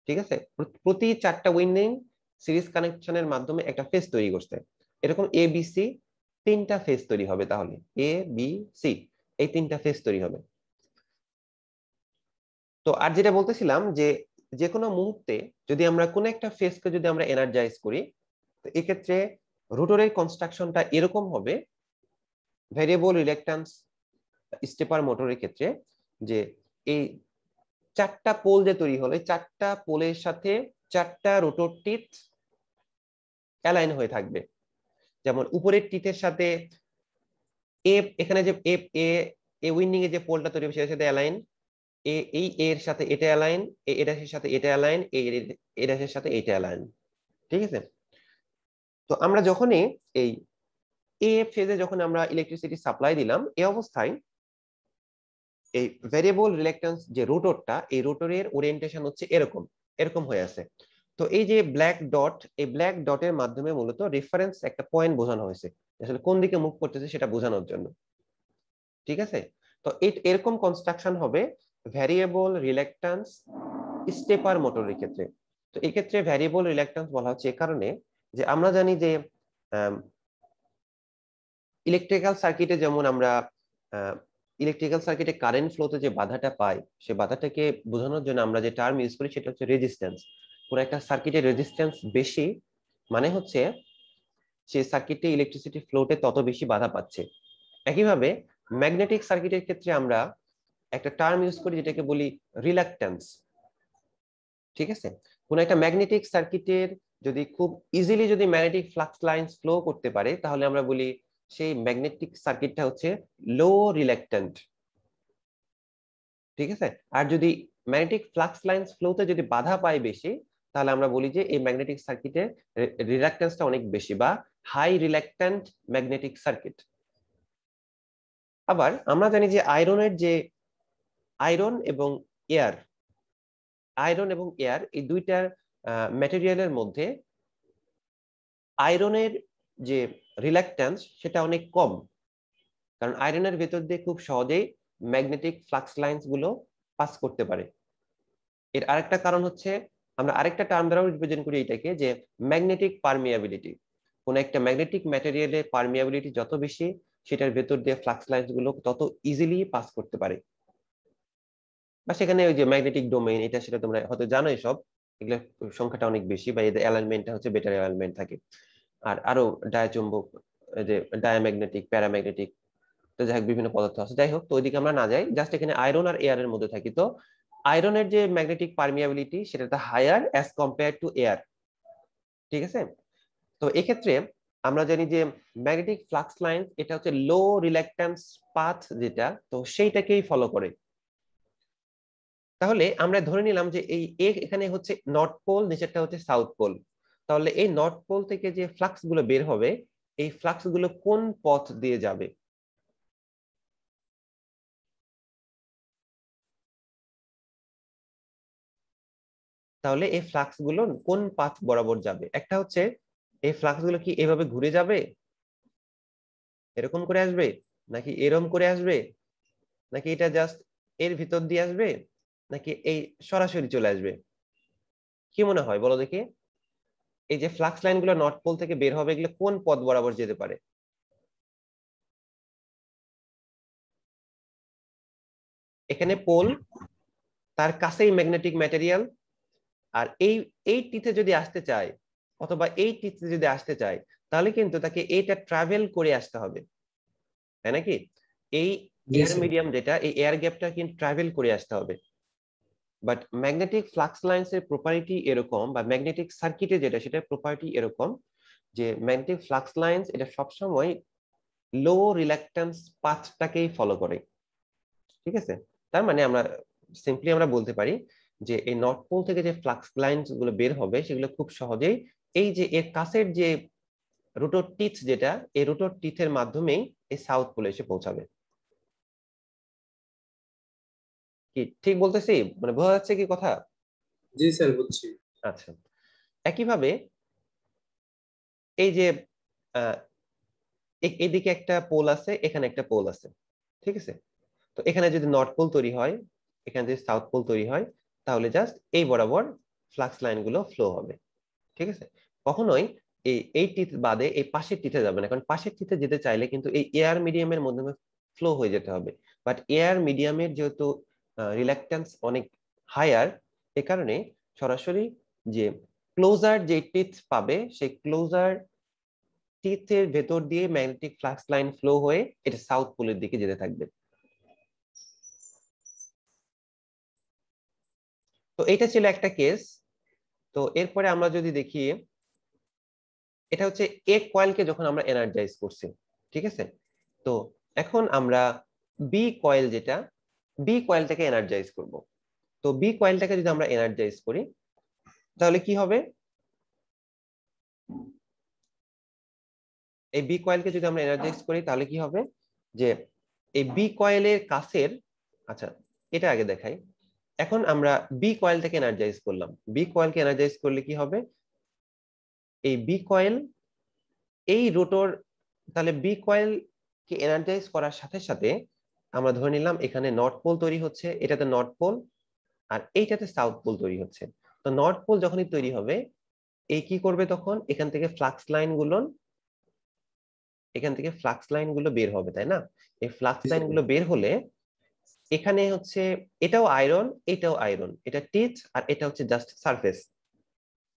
ঠিক আছে প্রতি চারটা উইন্ডিং সিরিজ কানেকশনের মাধ্যমে একটা ফেজ তৈরি করছে এরকম এ বি সি তিনটা ফেজ তৈরি হবে তাহলে এ বি সি এই তিনটা ফেজ তৈরি হবে তো আর যেটা বলতেছিলাম যে যে কোনো মুহূর্তে যদি আমরা কোনো একটা ফেজকে যদি আমরা এনার্জাইজ করি তো এক্ষেত্রে রোটরের কনস্ট্রাকশনটা এরকম হবে ভেরিয়েবল ইলেকট্রান্স স্টেপার মোটরের ক্ষেত্রে যে এই চারটা পোল যে তৈরি হলো চারটা পোলের সাথে চারটা রোটর টিথ অ্যালাইন হয়ে থাকবে যেমন উপরের টিথের সাথে এ এখানে যে এ এ উইন্ডিং এ যে পোলটা তৈরি হবে সেটার সাথে অ্যালাইন এ এই এর সাথে এটা অ্যালাইন এ এডাসের সাথে এটা অ্যালাইন এ এডাসের সাথে এটা অ্যালাইন ঠিক আছে তো আমরা যখনই এই এ ফেজে যখন আমরা ইলেকট্রিসিটি সাপ্লাই দিলাম এই অবস্থায় এই ভেরিয়েবল রিলেকটেন্স যে রোটরটা এই রোটরের ওরিয়েন্টেশন হচ্ছে এরকম এরকম হয়ে আছে তো এই যে ব্ল্যাক ডট এই ব্ল্যাক ডটের মাধ্যমে মূলত রেফারেন্স একটা পয়েন্ট বোঝানো হয়েছে আসলে কোন দিকে মুখ করতেছে সেটা বোঝানোর জন্য ঠিক আছে তো এরকম কনস্ট্রাকশন হবে ভ্যারিয়েবল রিলেকটান্স স্টেপার মোটরের ক্ষেত্রে তো এক্ষেত্রে ভ্যারিয়েবল রিলেকটান্স বলা হচ্ছে এ কারণে যে আমরা জানি যে ইলেকট্রিক্যাল সার্কিটে যেমন আমরা ইলেকট্রিক্যাল সার্কিটে কারেন্ট ফ্লোতে যে বাধাটা পাই সে বাধাটাকে বোঝানোর জন্য আমরা যে টার্ম ইউজ করি সেটা হচ্ছে রেজিস্ট্যান্স কোনো একটা সার্কিটে রেজিস্ট্যান্স বেশি মানে হচ্ছে সে সার্কিটে ইলেকট্রিসিটি ফ্লোতে তত বেশি বাধা পাচ্ছে একইভাবে ম্যাগনেটিক সার্কিটের ক্ষেত্রে আমরা একটা টার্ম ইউজ করি যেটাকে বলি রিলাক্ট্যান্স ঠিক আছে কোন একটা ম্যাগনেটিক সার্কিটের যদি খুব ইজিলি যদি ম্যাগনেটিক ফ্লাক্স লাইন ফ্লো করতে পারে তাহলে আমরা বলি সেই ম্যাগনেটিক সার্কিটটা হচ্ছে লো রিল্যাক্ট্যান্ট ঠিক আছে আর যদি ম্যাগনেটিক ফ্লাক্স লাইন ফ্লোতে যদি বাধা পায় বেশি তাহলে আমরা বলি যে এই ম্যাগনেটিক সার্কিটে রিলাক্টেন্সটা অনেক বেশি বা হাই রিল্যাক্ট্যান্ট ম্যাগনেটিক সার্কিট আবার আমরা জানি যে আয়রনের যে আয়রন এবং এয়ার আয়রন এবং এয়ার এই দুইটার ম্যাটেরিয়ালের মধ্যে আয়রনের যে রিল্যাকট্যান্স সেটা অনেক কম কারণ আয়রনের ভেতর দিয়ে খুব সহজেই ম্যাগনেটিক ফ্লাক্স লাইন্স গুলো পাস করতে পারে এর আরেকটা কারণ হচ্ছে আমরা আরেকটা টার্ম দ্বারাও রিপ্রেজেন্ট করি এটাকে যে ম্যাগনেটিক পারমিয়াবিলিটি কোন একটা ম্যাগনেটিক ম্যাটেরিয়ালে পারমিয়াবিলিটি যত বেশি সেটার ভেতর দিয়ে ফ্লাক্স লাইন্স গুলো তত ইজিলি পাস করতে পারে বা সেখানে ওই যে ম্যাগনেটিক ডোমেইন এটা সেটা তোমরা হয়তো জানো এসব এগুলো সংখ্যাটা অনেক বেশি বা এদের অ্যালাইনমেন্টটা হচ্ছে বেটার অ্যালাইনমেন্ট থাকে আর আরো ডায়াচুম্বক যে ডায়াম্যাগনেটিক প্যারাম্যাগনেটিক তো যাই হোক বিভিন্ন পদার্থ আছে যাই হোক তো ওইদিকে আমরা না যাই জাস্ট এখানে আয়রন আর এয়ারের মধ্যে থাকি তো আয়রনের যে ম্যাগনেটিক পারমিয়াবিলিটি সেটা তো higher as compare to air ঠিক আছে তো এক্ষেত্রে আমরা জানি যে ম্যাগনেটিক ফ্লাক্স লাইন এটা হচ্ছে লো রিল্যাকট্যান্স পাথ যেটা তো সেইটাকেই ফলো করে তাহলে আমরা ধরে নিলাম যে এই এখানে হচ্ছে নর্থ পোল নিচেরটা হচ্ছে সাউথ পোল তাহলে এই নর্থ পোল থেকে যে ফ্লাক্স গুলো বের হবে এই ফ্লাক্স গুলো কোন পথ দিয়ে যাবে তাহলে এই ফ্লাক্স গুলো কোন পাথ বরাবর যাবে একটা হচ্ছে এই ফ্লাক্স গুলো কি এভাবে ঘুরে যাবে এরকম করে আসবে নাকি এরম করে আসবে নাকি এটা জাস্ট এর ভিতর দিয়ে আসবে নাকি এই সরাসরি চলে আসবে কি মনে হয় বলো দেখি এই যে ফ্লাক্স লাইনগুলো নর্থ পোল থেকে বের হবে এগুলো কোন পথ বরাবর যেতে পারে এখানে পোল তার কাছেই ম্যাগনেটিক ম্যাটেরিয়াল আর এই এই টিথে যদি আসতে চায় অথবা এই টিথে যদি আসতে চায় তাহলে কিন্তু তাকে এইটা ট্রাভেল করে আসতে হবে তাই নাকি এই এয়ার মিডিয়াম যেটা এই এয়ার গ্যাপটা কিন্তু ট্রাভেল করে আসতে হবে বাট ম্যাগনেটিক ফ্লাক্স লাইন্স এর প্রপার্টি এরকম বা ম্যাগনেটিক সার্কিটে যেটা সেটা প্রপার্টি এরকম যে ম্যাগনেটিক ফ্লাক্স লাইন্স এটা সবসময় লো রিল্যাকটেন্স পাথটাকেই ফলো করে ঠিক আছে তার মানে আমরা সিম্পলি আমরা বলতে পারি যে এই নর্থ পোল থেকে যে ফ্লাক্স লাইন্স গুলো বের হবে সেগুলো খুব সহজেই এই যে এর কাছের যে রুটোর টিথ যেটা এই রুটোর টিথের মাধ্যমেই এই সাউথ পোলে এসে পৌঁছাবে কি ঠিক বলতেছি মানে বোঝা যাচ্ছে কি কথা জি স্যার বুঝছি আচ্ছা একইভাবে এই যে এদিকে একটা পোল আছে এখানে একটা পোল আছে ঠিক আছে তো এখানে যদি নর্থ পোল তৈরি হয় এখানে যদি সাউথ পোল তৈরি হয় তাহলে জাস্ট এই বরাবর ফ্লাক্স লাইনগুলো ফ্লো হবে ঠিক আছে কখনোই এই এই টিথ বাদে এই পাশের টিথে যাবে না কারণ পাশের টিথে যেতে চাইলে কিন্তু এই এয়ার মিডিয়ামের মাধ্যমে ফ্লো হয়ে যেতে হবে বাট এয়ার মিডিয়ামের যেহেতু রিল্যাকট্যান্স অনেক হায়ার এ কারণে সরাসরি যে ক্লোজার যে টিথ পাবে সেই ক্লোজার টিথের ভেতর দিয়ে ম্যাগনেটিক ফ্লাক্স লাইন ফ্লো হয়ে এটা সাউথ পোলের দিকে যেতে থাকবে তো এটা ছিল একটা কেস তো এরপরে আমরা যদি দেখি এটা হচ্ছে এ কয়েলকে যখন আমরা এনার্জাইজ করছি ঠিক আছে তো এখন আমরা বি কয়েল যেটা বি কয়েলটাকে এনার্জাইজ করব তো বি কয়েলটাকে যদি আমরা এনার্জাইজ করি তাহলে কি হবে এই বি কয়েলকে যদি আমরা এনার্জাইজ করি তাহলে কি হবে যে এই বি কয়েলের কাছের আচ্ছা এটা আগে দেখাই এখন আমরা বি কয়েলটাকে এনার্জাইজ করলাম বি কয়েলকে এনার্জাইজ করলে কি হবে এই বি কয়েল এই রোটর তাহলে বি কয়েলকে এনার্জাইজ করার সাথে সাথে আমরা ধরে নিলাম এখানে নর্থ পোল তৈরি হচ্ছে এটাতে নর্থ পোল আর এইটাতে সাউথ পোল তৈরি হচ্ছে তো নর্থ পোল যখনই তৈরি হবে এই কি করবে তখন এখান থেকে ফ্লাক্স লাইন গুলো এখান থেকে ফ্লাক্স লাইন গুলো বের হবে তাই না এই ফ্লাক্স লাইন গুলো বের হলে এখানে হচ্ছে এটাও আয়রন এটাও আয়রন এটা টিচ আর এটা হচ্ছে জাস্ট সারফেস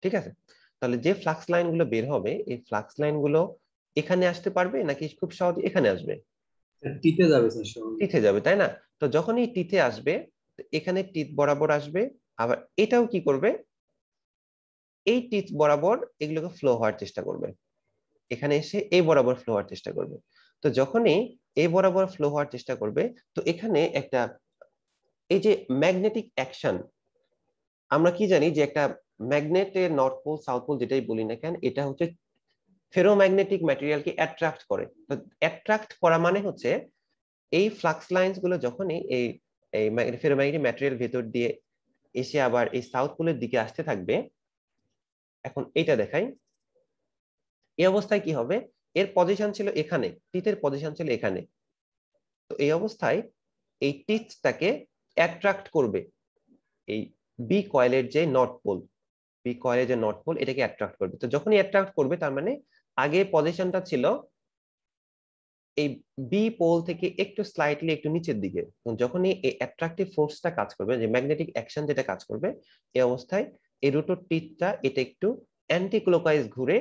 ঠিক আছে তাহলে যে ফ্লাক্স লাইন গুলো বের হবে এই ফ্লাক্স লাইন গুলো এখানে আসতে পারবে নাকি খুব সহজে এখানে আসবে হ্যাঁ, টিতে যাবে টিতে যাবে তাই না তো যখনই টিথে আসবে এখানে টিথ বরাবর আসবে আবার এটাও কি করবে এই টিথ বরাবর এগুলোকে ফ্লো হওয়ার চেষ্টা করবে এখানে এসে এই বরাবর ফ্লো হওয়ার চেষ্টা করবে তো যখনই এই বরাবর ফ্লো হওয়ার চেষ্টা করবে তো এখানে একটা এই যে ম্যাগনেটিক অ্যাকশন আমরা কি জানি যে একটা ম্যাগনেটের নর্থ পোল সাউথ পোল যেটাই বলি না কেন এটা হচ্ছে ফেরোম্যাগনেটিক ম্যাটেরিয়ালকে অ্যাট্রাক্ট করে তো অ্যাট্রাক্ট করা মানে হচ্ছে এই ফ্লাক্স লাইন্স গুলো যখনই এই এই ফেরোম্যাগনেটিক ম্যাটেরিয়াল ভেতর দিয়ে এসে আবার এই সাউথ পোলের দিকে আসতে থাকবে এখন এটা দেখাই এই অবস্থায় কি হবে এর পজিশন ছিল এখানে টিথের পজিশন ছিল এখানে তো এই অবস্থায় এই টিথটাকে অ্যাট্রাক্ট করবে এই বি কয়েলের যে নর্থ পোল বি কয়েলের যে নর্থ পোল এটাকে অ্যাট্রাক্ট করবে তো যখনই অ্যাট্রাক্ট করবে তার মানে আগে পজিশনটা ছিল এই বি পোল থেকে একটু স্লাইটলি একটু নিচের দিকে যখনই এই অ্যাট্রাকটিভ ফোর্সটা কাজ করবে যে ম্যাগনেটিক অ্যাকশন যেটা কাজ করবে এই অবস্থায় এই রুটোর টিথটা এটা একটু অ্যান্টিক্লোকাইজ ঘুরে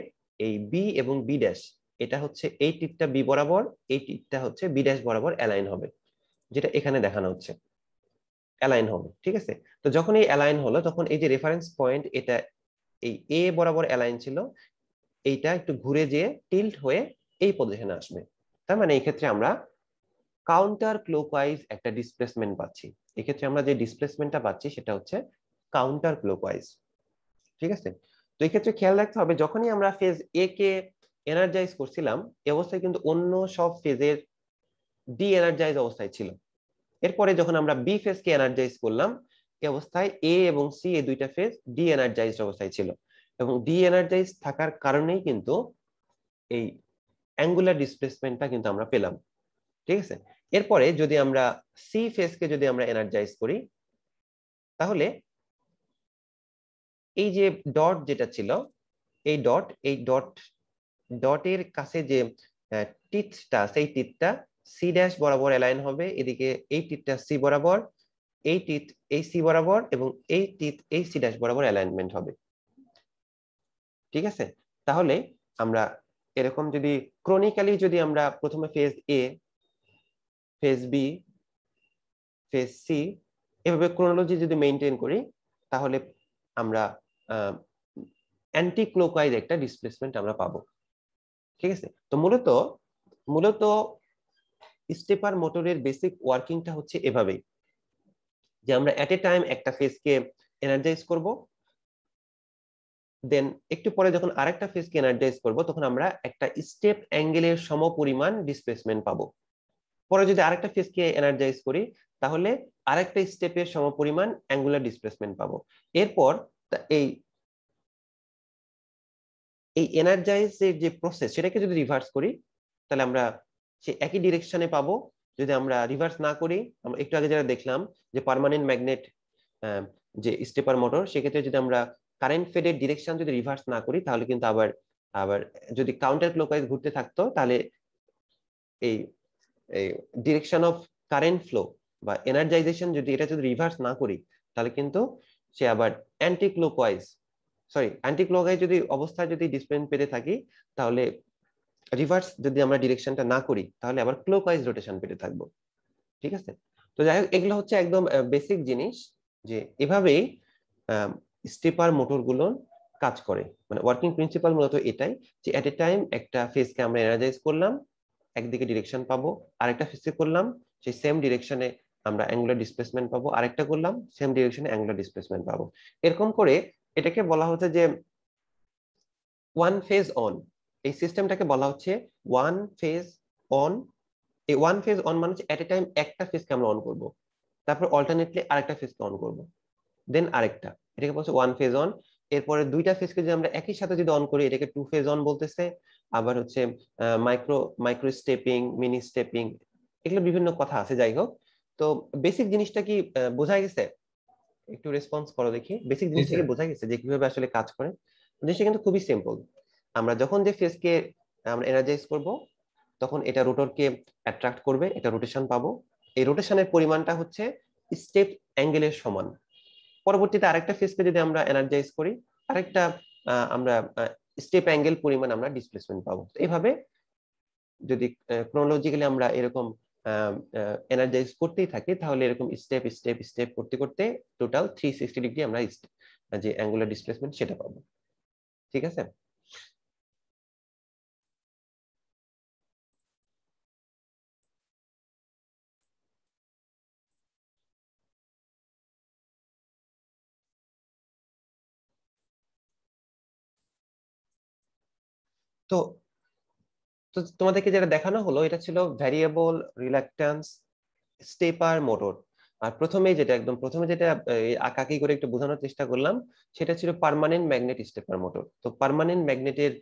এই বি এবং বি ড্যাশ এটা হচ্ছে এই টিপটা বি বরাবর এই টিপটা হচ্ছে বি ড্যাশ বরাবর অ্যালাইন হবে যেটা এখানে দেখানো হচ্ছে অ্যালাইন হবে ঠিক আছে তো যখন এই অ্যালাইন হলো তখন এই যে রেফারেন্স পয়েন্ট এটা এই এ বরাবর অ্যালাইন ছিল এইটা একটু ঘুরে যেয়ে টিল্ট হয়ে এই পজিশনে আসবে তার মানে এই ক্ষেত্রে আমরা কাউন্টার ক্লোকওয়াইজ একটা ডিসপ্লেসমেন্ট পাচ্ছি এক্ষেত্রে আমরা যে ডিসপ্লেসমেন্টটা পাচ্ছি সেটা হচ্ছে কাউন্টার ক্লোকওয়াইজ ঠিক আছে তো এই ক্ষেত্রে খেয়াল রাখতে হবে যখনই আমরা ফেজ এ কে এনার্জাইজ করছিলাম এ অবস্থায় কিন্তু অন্য সব ফেজের ডি এনার্জাইজ অবস্থায় ছিল এরপরে যখন আমরা বি ফেজকে এনার্জাইজ করলাম এ অবস্থায় এ এবং সি এই দুইটা ফেজ ডি এনার্জাইজ অবস্থায় ছিল এবং ডি এনার্জাইজ থাকার কারণেই কিন্তু এই অ্যাঙ্গুলার ডিসপ্লেসমেন্টটা কিন্তু আমরা পেলাম ঠিক আছে এরপরে যদি আমরা সি ফেসকে যদি আমরা এনার্জাইজ করি তাহলে এই যে ডট যেটা ছিল এই ডট এই ডট ডটের কাছে যে টিথটা সেই টিথটা সি ড্যাশ বরাবর অ্যালাইন হবে এদিকে এই টিথটা সি বরাবর এই টিথ এই সি বরাবর এবং এই টিথ এই সি ড্যাশ বরাবর অ্যালাইনমেন্ট হবে ঠিক আছে তাহলে আমরা এরকম যদি ক্রনিক্যালি যদি আমরা প্রথমে phase A phase B phase C এভাবে ক্রোনোলজি যদি মেনটেন করি তাহলে আমরা অ্যান্টিক্লোকাইজ একটা ডিসপ্লেসমেন্ট আমরা পাবো ঠিক আছে তো মূলত মূলত স্টেপার মোটরের বেসিক ওয়ার্কিংটা হচ্ছে এভাবেই যে আমরা অ্যাট এ টাইম একটা ফেজকে এনার্জাইজ করব দেন একটু পরে যখন আরেকটা ফেসকে এনার্জাইজ করব তখন আমরা একটা স্টেপ অ্যাঙ্গেলের সমপরিমাণ ডিসপ্লেসমেন্ট পাবো পরে যদি আরেকটা ফেসকে এনার্জাইজ করি তাহলে আরেকটা স্টেপের সমপরিমাণ অ্যাঙ্গুলার ডিসপ্লেসমেন্ট পাবো এরপর এই এই এনার্জাইজের যে প্রসেস সেটাকে যদি রিভার্স করি তাহলে আমরা সে একই ডিরেকশনে পাবো যদি আমরা রিভার্স না করি আমরা একটু আগে যারা দেখলাম যে পারমানেন্ট ম্যাগনেট যে স্টেপার মোটর সেক্ষেত্রে যদি আমরা কারেন্ট ফেডের ডিরেকশন যদি রিভার্স না করি তাহলে কিন্তু আবার আবার যদি কাউন্টার ক্লকওয়াইজ ঘুরতে থাকতো তাহলে এই এই ডিরেকশন অফ কারেন্ট ফ্লো বা এনার্জাইজেশন যদি এটা যদি রিভার্স না করি তাহলে কিন্তু সে আবার anti clockwise sorry anti clockwise যদি অবস্থা যদি ডিসপ্লেন পেতে থাকি তাহলে রিভার্স যদি আমরা ডিরেকশনটা না করি তাহলে আবার ক্লকওয়াইজ রোটেশন পেতে থাকবো ঠিক আছে তো যাই হোক এগুলো হচ্ছে একদম বেসিক জিনিস যে এভাবেই স্টেপার মোটরগুলো কাজ করে মানে ওয়ার্কিং প্রিন্সিপাল মূলত এটাই যে অ্যাট এ টাইম একটা ফেসকে আমরা এনার্জাইজ করলাম একদিকে ডিরেকশন পাবো আরেকটা ফেসকে করলাম সেই সেম ডিরেকশনে আমরা অ্যাঙ্গুলার ডিসপ্লেসমেন্ট পাবো আরেকটা করলাম সেম ডিরেকশনে অ্যাঙ্গুলার ডিসপ্লেসমেন্ট পাবো এরকম করে এটাকে বলা হচ্ছে যে ওয়ান ফেজ অন এই সিস্টেমটাকে বলা হচ্ছে ওয়ান ফেজ অন এই ওয়ান ফেজ অন মানে হচ্ছে অ্যাট এ টাইম একটা ফেজকে আমরা অন করবো তারপর অল্টারনেটলি আরেকটা ফেজকে অন করবো দেন আরেকটা এটাকে বলছে ওয়ান ফেজ অন এরপরে দুইটা ফেজকে যদি আমরা একই সাথে যদি অন করি এটাকে টু ফেজ অন বলতেছে আবার হচ্ছে micro micro stepping mini stepping এগুলো বিভিন্ন কথা আছে যাই হোক তো বেসিক জিনিসটা কি বোঝা গেছে একটু রেসপন্স করো দেখি বেসিক জিনিসটা কি বোঝা গেছে যে কিভাবে আসলে কাজ করে জিনিসটা কিন্তু খুবই সিম্পল আমরা যখন যে ফেজকে আমরা এনার্জাইজ করব তখন এটা রোটরকে অ্যাট্রাক্ট করবে এটা রোটেশন পাবো এই রোটেশনের পরিমাণটা হচ্ছে স্টেপ অ্যাঙ্গেলের সমান পরবর্তীতে আরেকটা ফেসকে যদি আমরা এনার্জাইজ করি আরেকটা আমরা স্টেপ অ্যাঙ্গেল পরিমাণ আমরা ডিসপ্লেসমেন্ট পাবো এইভাবে যদি ক্রোনোলজিক্যালি আমরা এরকম এনার্জাইজ করতেই থাকি তাহলে এরকম স্টেপ স্টেপ স্টেপ করতে করতে টোটাল থ্রি সিক্সটি ডিগ্রি আমরা যে অ্যাঙ্গুলার ডিসপ্লেসমেন্ট সেটা পাবো ঠিক আছে তো তো তোমাদেরকে যেটা দেখানো হলো এটা ছিল ভ্যারিয়েবল রিল্যাকট্যান্স স্টেপার মোটর আর প্রথমে যেটা একদম প্রথমে যেটা আকাকি করে একটু বোঝানোর চেষ্টা করলাম সেটা ছিল পার্মানেন্ট ম্যাগনেট স্টেপার মোটর তো পার্মানেন্ট ম্যাগনেটের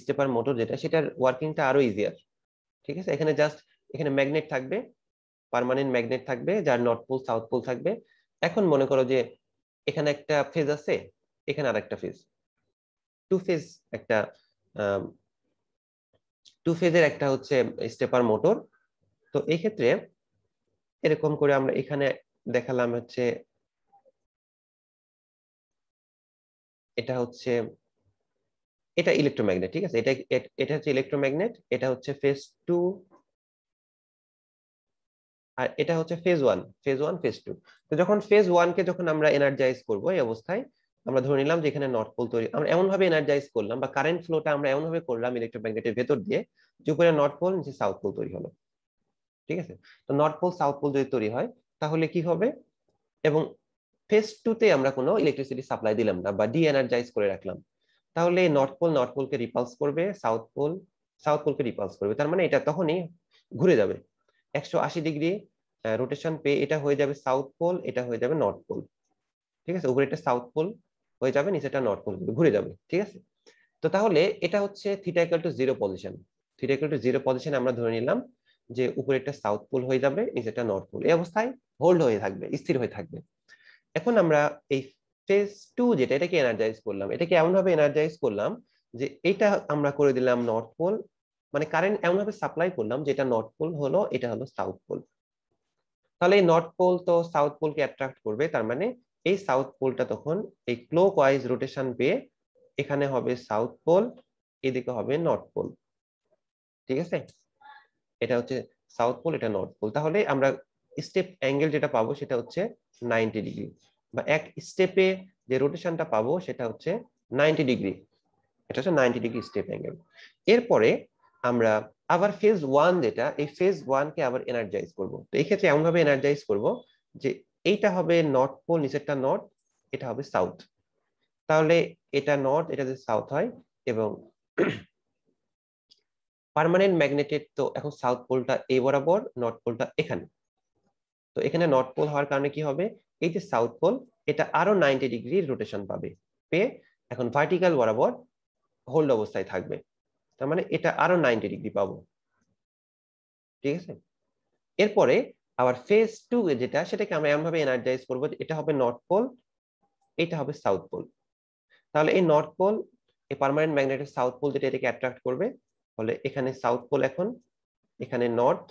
স্টেপার মোটর যেটা সেটার ওয়ার্কিংটা আরো ইজিয়ার ঠিক আছে এখানে জাস্ট এখানে ম্যাগনেট থাকবে পার্মানেন্ট ম্যাগনেট থাকবে যার নর্থ পোল সাউথ পোল থাকবে এখন মনে করো যে এখানে একটা ফেজ আছে এখানে আর একটা ফেজ টু ফেজ একটা টু ফেজের একটা হচ্ছে স্টেপার মোটর তো এই ক্ষেত্রে এরকম করে আমরা এখানে দেখালাম হচ্ছে এটা হচ্ছে এটা ইলেকট্রোম্যাগনেট ঠিক আছে এটা এটা হচ্ছে ইলেকট্রোম্যাগনেট এটা হচ্ছে ফেজ টু আর এটা হচ্ছে phase one phase one phase two তো যখন ফেজ ওয়ানকে যখন আমরা এনার্জাইজ করব এই অবস্থায় আমরা ধরে নিলাম যে এখানে নট পোল তৈরি আমরা এমন ভাবে এনার্জাইজ করলাম বা কারেন্ট ফ্লোটা আমরা এমন ভাবে করলাম ইলেকট্রোম্যাগনেটের ভেতর দিয়ে যে উপরে নর্থ পোল নিচে সাউথ পোল তৈরি হলো ঠিক আছে তো নর্থ পোল সাউথ পোল যদি তৈরি হয় তাহলে কি হবে এবং ফেজ তে আমরা কোনো ইলেকট্রিসিটি সাপ্লাই দিলাম না বা ডি এনার্জাইজ করে রাখলাম তাহলে নর্থ পোল নর্থ পোলকে রিপালস করবে সাউথ পোল সাউথ পোলকে রিপালস করবে তার মানে এটা তখনই ঘুরে যাবে একশো আশি ডিগ্রি রোটেশন পেয়ে এটা হয়ে যাবে সাউথ পোল এটা হয়ে যাবে নর্থ পোল ঠিক আছে উপরে এটা সাউথ পোল হয়ে যাবে নিচেটা নট কোণ ঘুরে যাবে ঠিক আছে তো তাহলে এটা হচ্ছে theta equal to zero position theta equal to zero position আমরা ধরে নিলাম যে উপরেরটা সাউথ পোল হয়ে যাবে নিচেটা নর্থ পোল এই অবস্থায় হোল্ড হয়ে থাকবে স্থির হয়ে থাকবে এখন আমরা এই ফেজ টু যেটা এটাকে এনার্জাইজ করলাম এটাকে এমনভাবে এনার্জাইজ করলাম যে এটা আমরা করে দিলাম নর্থ পোল মানে কারেন্ট এমনভাবে সাপ্লাই করলাম যে এটা নর্থ পোল হলো এটা হলো সাউথ পোল তাহলে এই নর্থ পোল তো সাউথ পোলকে অ্যাট্রাক্ট করবে তার মানে এই সাউথ পোলটা তখন এই ক্লোক ওয়াইজ রোটেশন পেয়ে এখানে হবে সাউথ পোল এদিকে হবে নর্থ পোল ঠিক আছে এটা হচ্ছে সাউথ পোল এটা নর্থ পোল তাহলে আমরা স্টেপ অ্যাঙ্গেল যেটা পাবো সেটা হচ্ছে নাইনটি ডিগ্রি বা এক স্টেপে যে রোটেশনটা পাবো সেটা হচ্ছে নাইনটি ডিগ্রি এটা হচ্ছে নাইনটি ডিগ্রি স্টেপ অ্যাঙ্গেল এরপরে আমরা আবার ফেজ ওয়ান যেটা এই ফেজ ওয়ানকে আবার এনার্জাইজ করবো তো এই ক্ষেত্রে এমনভাবে এনার্জাইজ করবো যে এইটা হবে নর্থ পোল নিচেরটা নর্থ এটা হবে সাউথ তাহলে এটা নর্থ এটা যে সাউথ হয় এবং পার্মানেন্ট ম্যাগনেটেড তো এখন সাউথ পোলটা এ বরাবর নর্থ পোলটা এখানে তো এখানে নর্থ পোল হওয়ার কারণে কি হবে এই যে সাউথ পোল এটা আরো নাইনটি ডিগ্রি রোটেশন পাবে পেয়ে এখন ভার্টিক্যাল বরাবর হোল্ড অবস্থায় থাকবে তার মানে এটা আরো নাইনটি ডিগ্রি পাবো ঠিক আছে এরপরে আবার ফেজ টু যেটা সেটাকে আমরা এমনভাবে এনার্জাইজ করবো এটা হবে নর্থ পোল এটা হবে সাউথ পোল তাহলে এই নর্থ পোল এই পারমানেন্ট ম্যাগনেটের সাউথ পোল যেটা এটাকে অ্যাট্রাক্ট করবে ফলে এখানে সাউথ পোল এখন এখানে নর্থ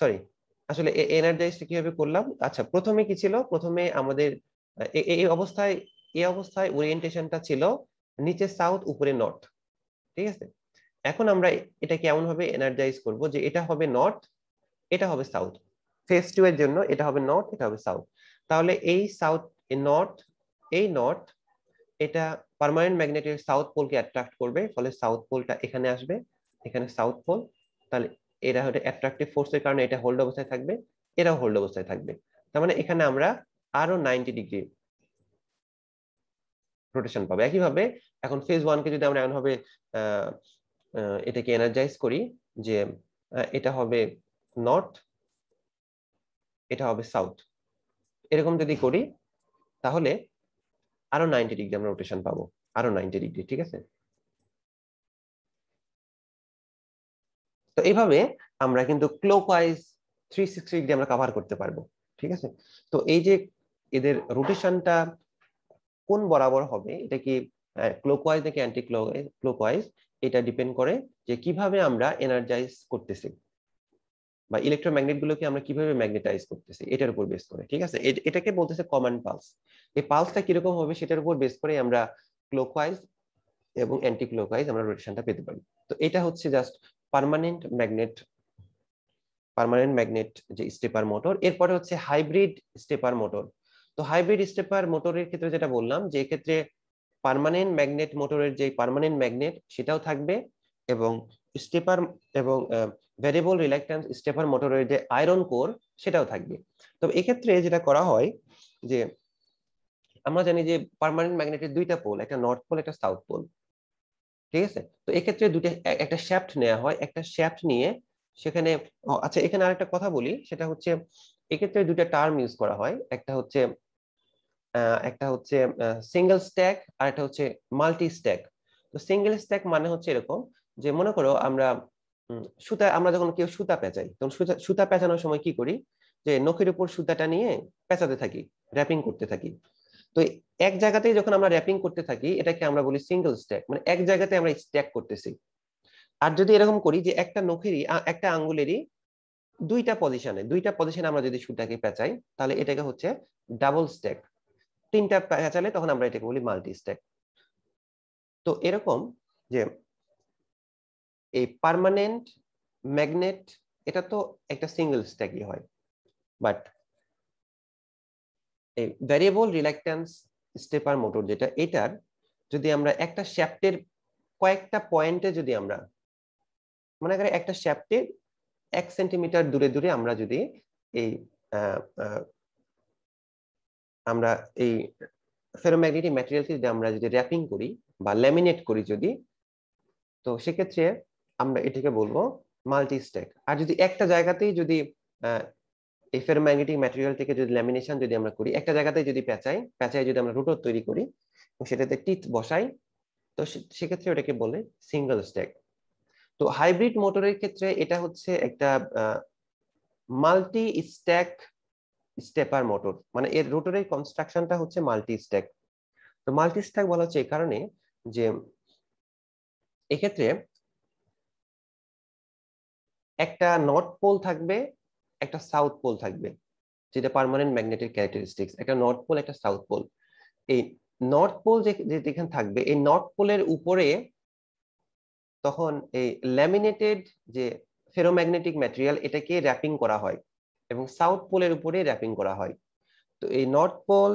সরি আসলে এনার্জাইজটা কিভাবে করলাম আচ্ছা প্রথমে কি ছিল প্রথমে আমাদের এই অবস্থায় এই অবস্থায় ওরিয়েন্টেশনটা ছিল নিচে সাউথ উপরে নর্থ ঠিক আছে এখন আমরা এটাকে এমনভাবে এনার্জাইজ করব যে এটা হবে নর্থ এটা হবে সাউথ ফেস টু এর জন্য এটা হবে নর্থ এটা হবে সাউথ তাহলে এই সাউথ নর্থ এই নর্থ এটা পার্মানেন্ট ম্যাগনেটের সাউথ পোলকে অ্যাট্রাক্ট করবে ফলে সাউথ পোলটা এখানে আসবে এখানে সাউথ পোল তাহলে এরা হচ্ছে অ্যাট্রাকটিভ ফোর্সের কারণে এটা হোল্ড অবস্থায় থাকবে এরাও হোল্ড অবস্থায় থাকবে তার মানে এখানে আমরা আরো নাইনটি ডিগ্রি রোটেশন পাবো একইভাবে এখন ফেজ ওয়ানকে যদি আমরা এমনভাবে এটাকে এনার্জাইজ করি যে এটা হবে নর্থ এটা হবে সাউথ এরকম যদি করি তাহলে আরো নাইনটি ডিগ্রি আমরা রোটেশন পাবো আরো নাইনটি ডিগ্রি ঠিক আছে তো এইভাবে আমরা কিন্তু ক্লোকওয়াইজ থ্রি সিক্সটি ডিগ্রি আমরা কাভার করতে পারবো ঠিক আছে তো এই যে এদের রোটেশনটা কোন বরাবর হবে এটা কি ক্লোকওয়াইজ নাকি অ্যান্টি ক্লোকওয়াইজ এটা ডিপেন্ড করে যে কিভাবে আমরা এনার্জাইজ করতেছি বা ইলেকট্রোম্যাগনেট গুলোকে আমরা কিভাবে ম্যাগনেটাইজ করতেছি এটার উপর বেস করে ঠিক আছে এটাকে বলতেছে কমন পালস এই পালসটা কিরকম হবে সেটার উপর বেস করে আমরা ক্লোকওয়াইজ এবং অ্যান্টি ক্লোকওয়াইজ আমরা রোটেশনটা পেতে পারি তো এটা হচ্ছে just permanent magnet permanent magnet যে স্টেপার মোটর এরপরে হচ্ছে হাইব্রিড স্টেপার মোটর তো হাইব্রিড স্টেপার মোটরের ক্ষেত্রে যেটা বললাম যে ক্ষেত্রে পারমানেন্ট ম্যাগনেট মোটরের যে পারমানেন্ট ম্যাগনেট সেটাও থাকবে এবং স্টেপার এবং ভ্যারিয়েবল রিলাক্ট্যান্স স্টেপার মোটরের যে আয়রন কোর সেটাও থাকবে তবে এক্ষেত্রে যেটা করা হয় যে আমরা জানি যে পারমানেন্ট ম্যাগনেটের দুইটা পোল একটা নর্থ পোল একটা সাউথ পোল ঠিক আছে তো এক্ষেত্রে দুটো একটা শ্যাফট নেওয়া হয় একটা শ্যাফট নিয়ে সেখানে আচ্ছা এখানে আরেকটা কথা বলি সেটা হচ্ছে এক্ষেত্রে দুটো টার্ম ইউজ করা হয় একটা হচ্ছে একটা হচ্ছে সিঙ্গেল স্ট্যাক আর একটা হচ্ছে মাল্টি স্ট্যাক তো সিঙ্গেল স্ট্যাক মানে হচ্ছে এরকম যে মনে করো আমরা সুতা আমরা যখন কেউ সুতা পেঁচাই তখন সুতা সুতা পেঁচানোর সময় কি করি যে নখের উপর সুতাটা নিয়ে পেঁচাতে থাকি র্যাপিং করতে থাকি তো এক জায়গাতেই যখন আমরা র্যাপিং করতে থাকি এটাকে আমরা বলি সিঙ্গেল স্ট্যাক মানে এক জায়গাতে আমরা স্ট্যাক করতেছি আর যদি এরকম করি যে একটা নখেরই একটা আঙ্গুলেরই দুইটা পজিশনে দুইটা পজিশনে আমরা যদি সুতাকে পেঁচাই তাহলে এটাকে হচ্ছে ডাবল স্ট্যাক তিনটা প্যাঁচালে তখন আমরা এটাকে বলি মাল্টি স্ট্যাক তো এরকম যে এই পার্মানেন্ট ম্যাগনেট এটা তো একটা সিঙ্গেল স্ট্যাকই হয় বাট এই ভ্যারিয়েবল রিল্যাক্ট্যান্স স্টেপার মোটর যেটা এটার যদি আমরা একটা শ্যাপ্টের কয়েকটা পয়েন্টে যদি আমরা মনে করি একটা শ্যাপ্টের এক সেন্টিমিটার দূরে দূরে আমরা যদি এই আমরা এই ফেরোম্যাগনেটিক ম্যাটেরিয়ালকে যদি আমরা যদি র্যাপিং করি বা ল্যামিনেট করি যদি তো সেক্ষেত্রে আমরা এটাকে বলবো মাল্টি স্ট্যাক আর যদি একটা জায়গাতেই যদি এই ফেরোম্যাগনেটিক ম্যাটেরিয়ালটিকে যদি ল্যামিনেশন যদি আমরা করি একটা জায়গাতেই যদি প্যাঁচাই পেঁচাই যদি আমরা রুটর তৈরি করি সেটাতে টিথ বসাই তো সেক্ষেত্রে ওটাকে বলে সিঙ্গেল স্ট্যাক তো হাইব্রিড মোটরের ক্ষেত্রে এটা হচ্ছে একটা মাল্টি স্ট্যাক স্টেপার মোটর মানে এর রোটরের কনস্ট্রাকশনটা হচ্ছে মাল্টি স্ট্যাক তো মাল্টি স্ট্যাক বলা হচ্ছে এই কারণে যে এক্ষেত্রে একটা নর্থ পোল থাকবে একটা সাউথ পোল থাকবে যেটা পারমানেন্ট ম্যাগনেটিক ক্যারেক্টারিস্টিক্স একটা নর্থ পোল একটা সাউথ পোল এই নর্থ পোল যেখানে থাকবে এই নর্থ পোলের উপরে তখন এই ল্যামিনেটেড যে ফেরোম্যাগনেটিক ম্যাটেরিয়াল এটাকে র্যাপিং করা হয় এবং সাউথ পোলের উপরে র্যাপিং করা হয় তো এই নর্থ পোল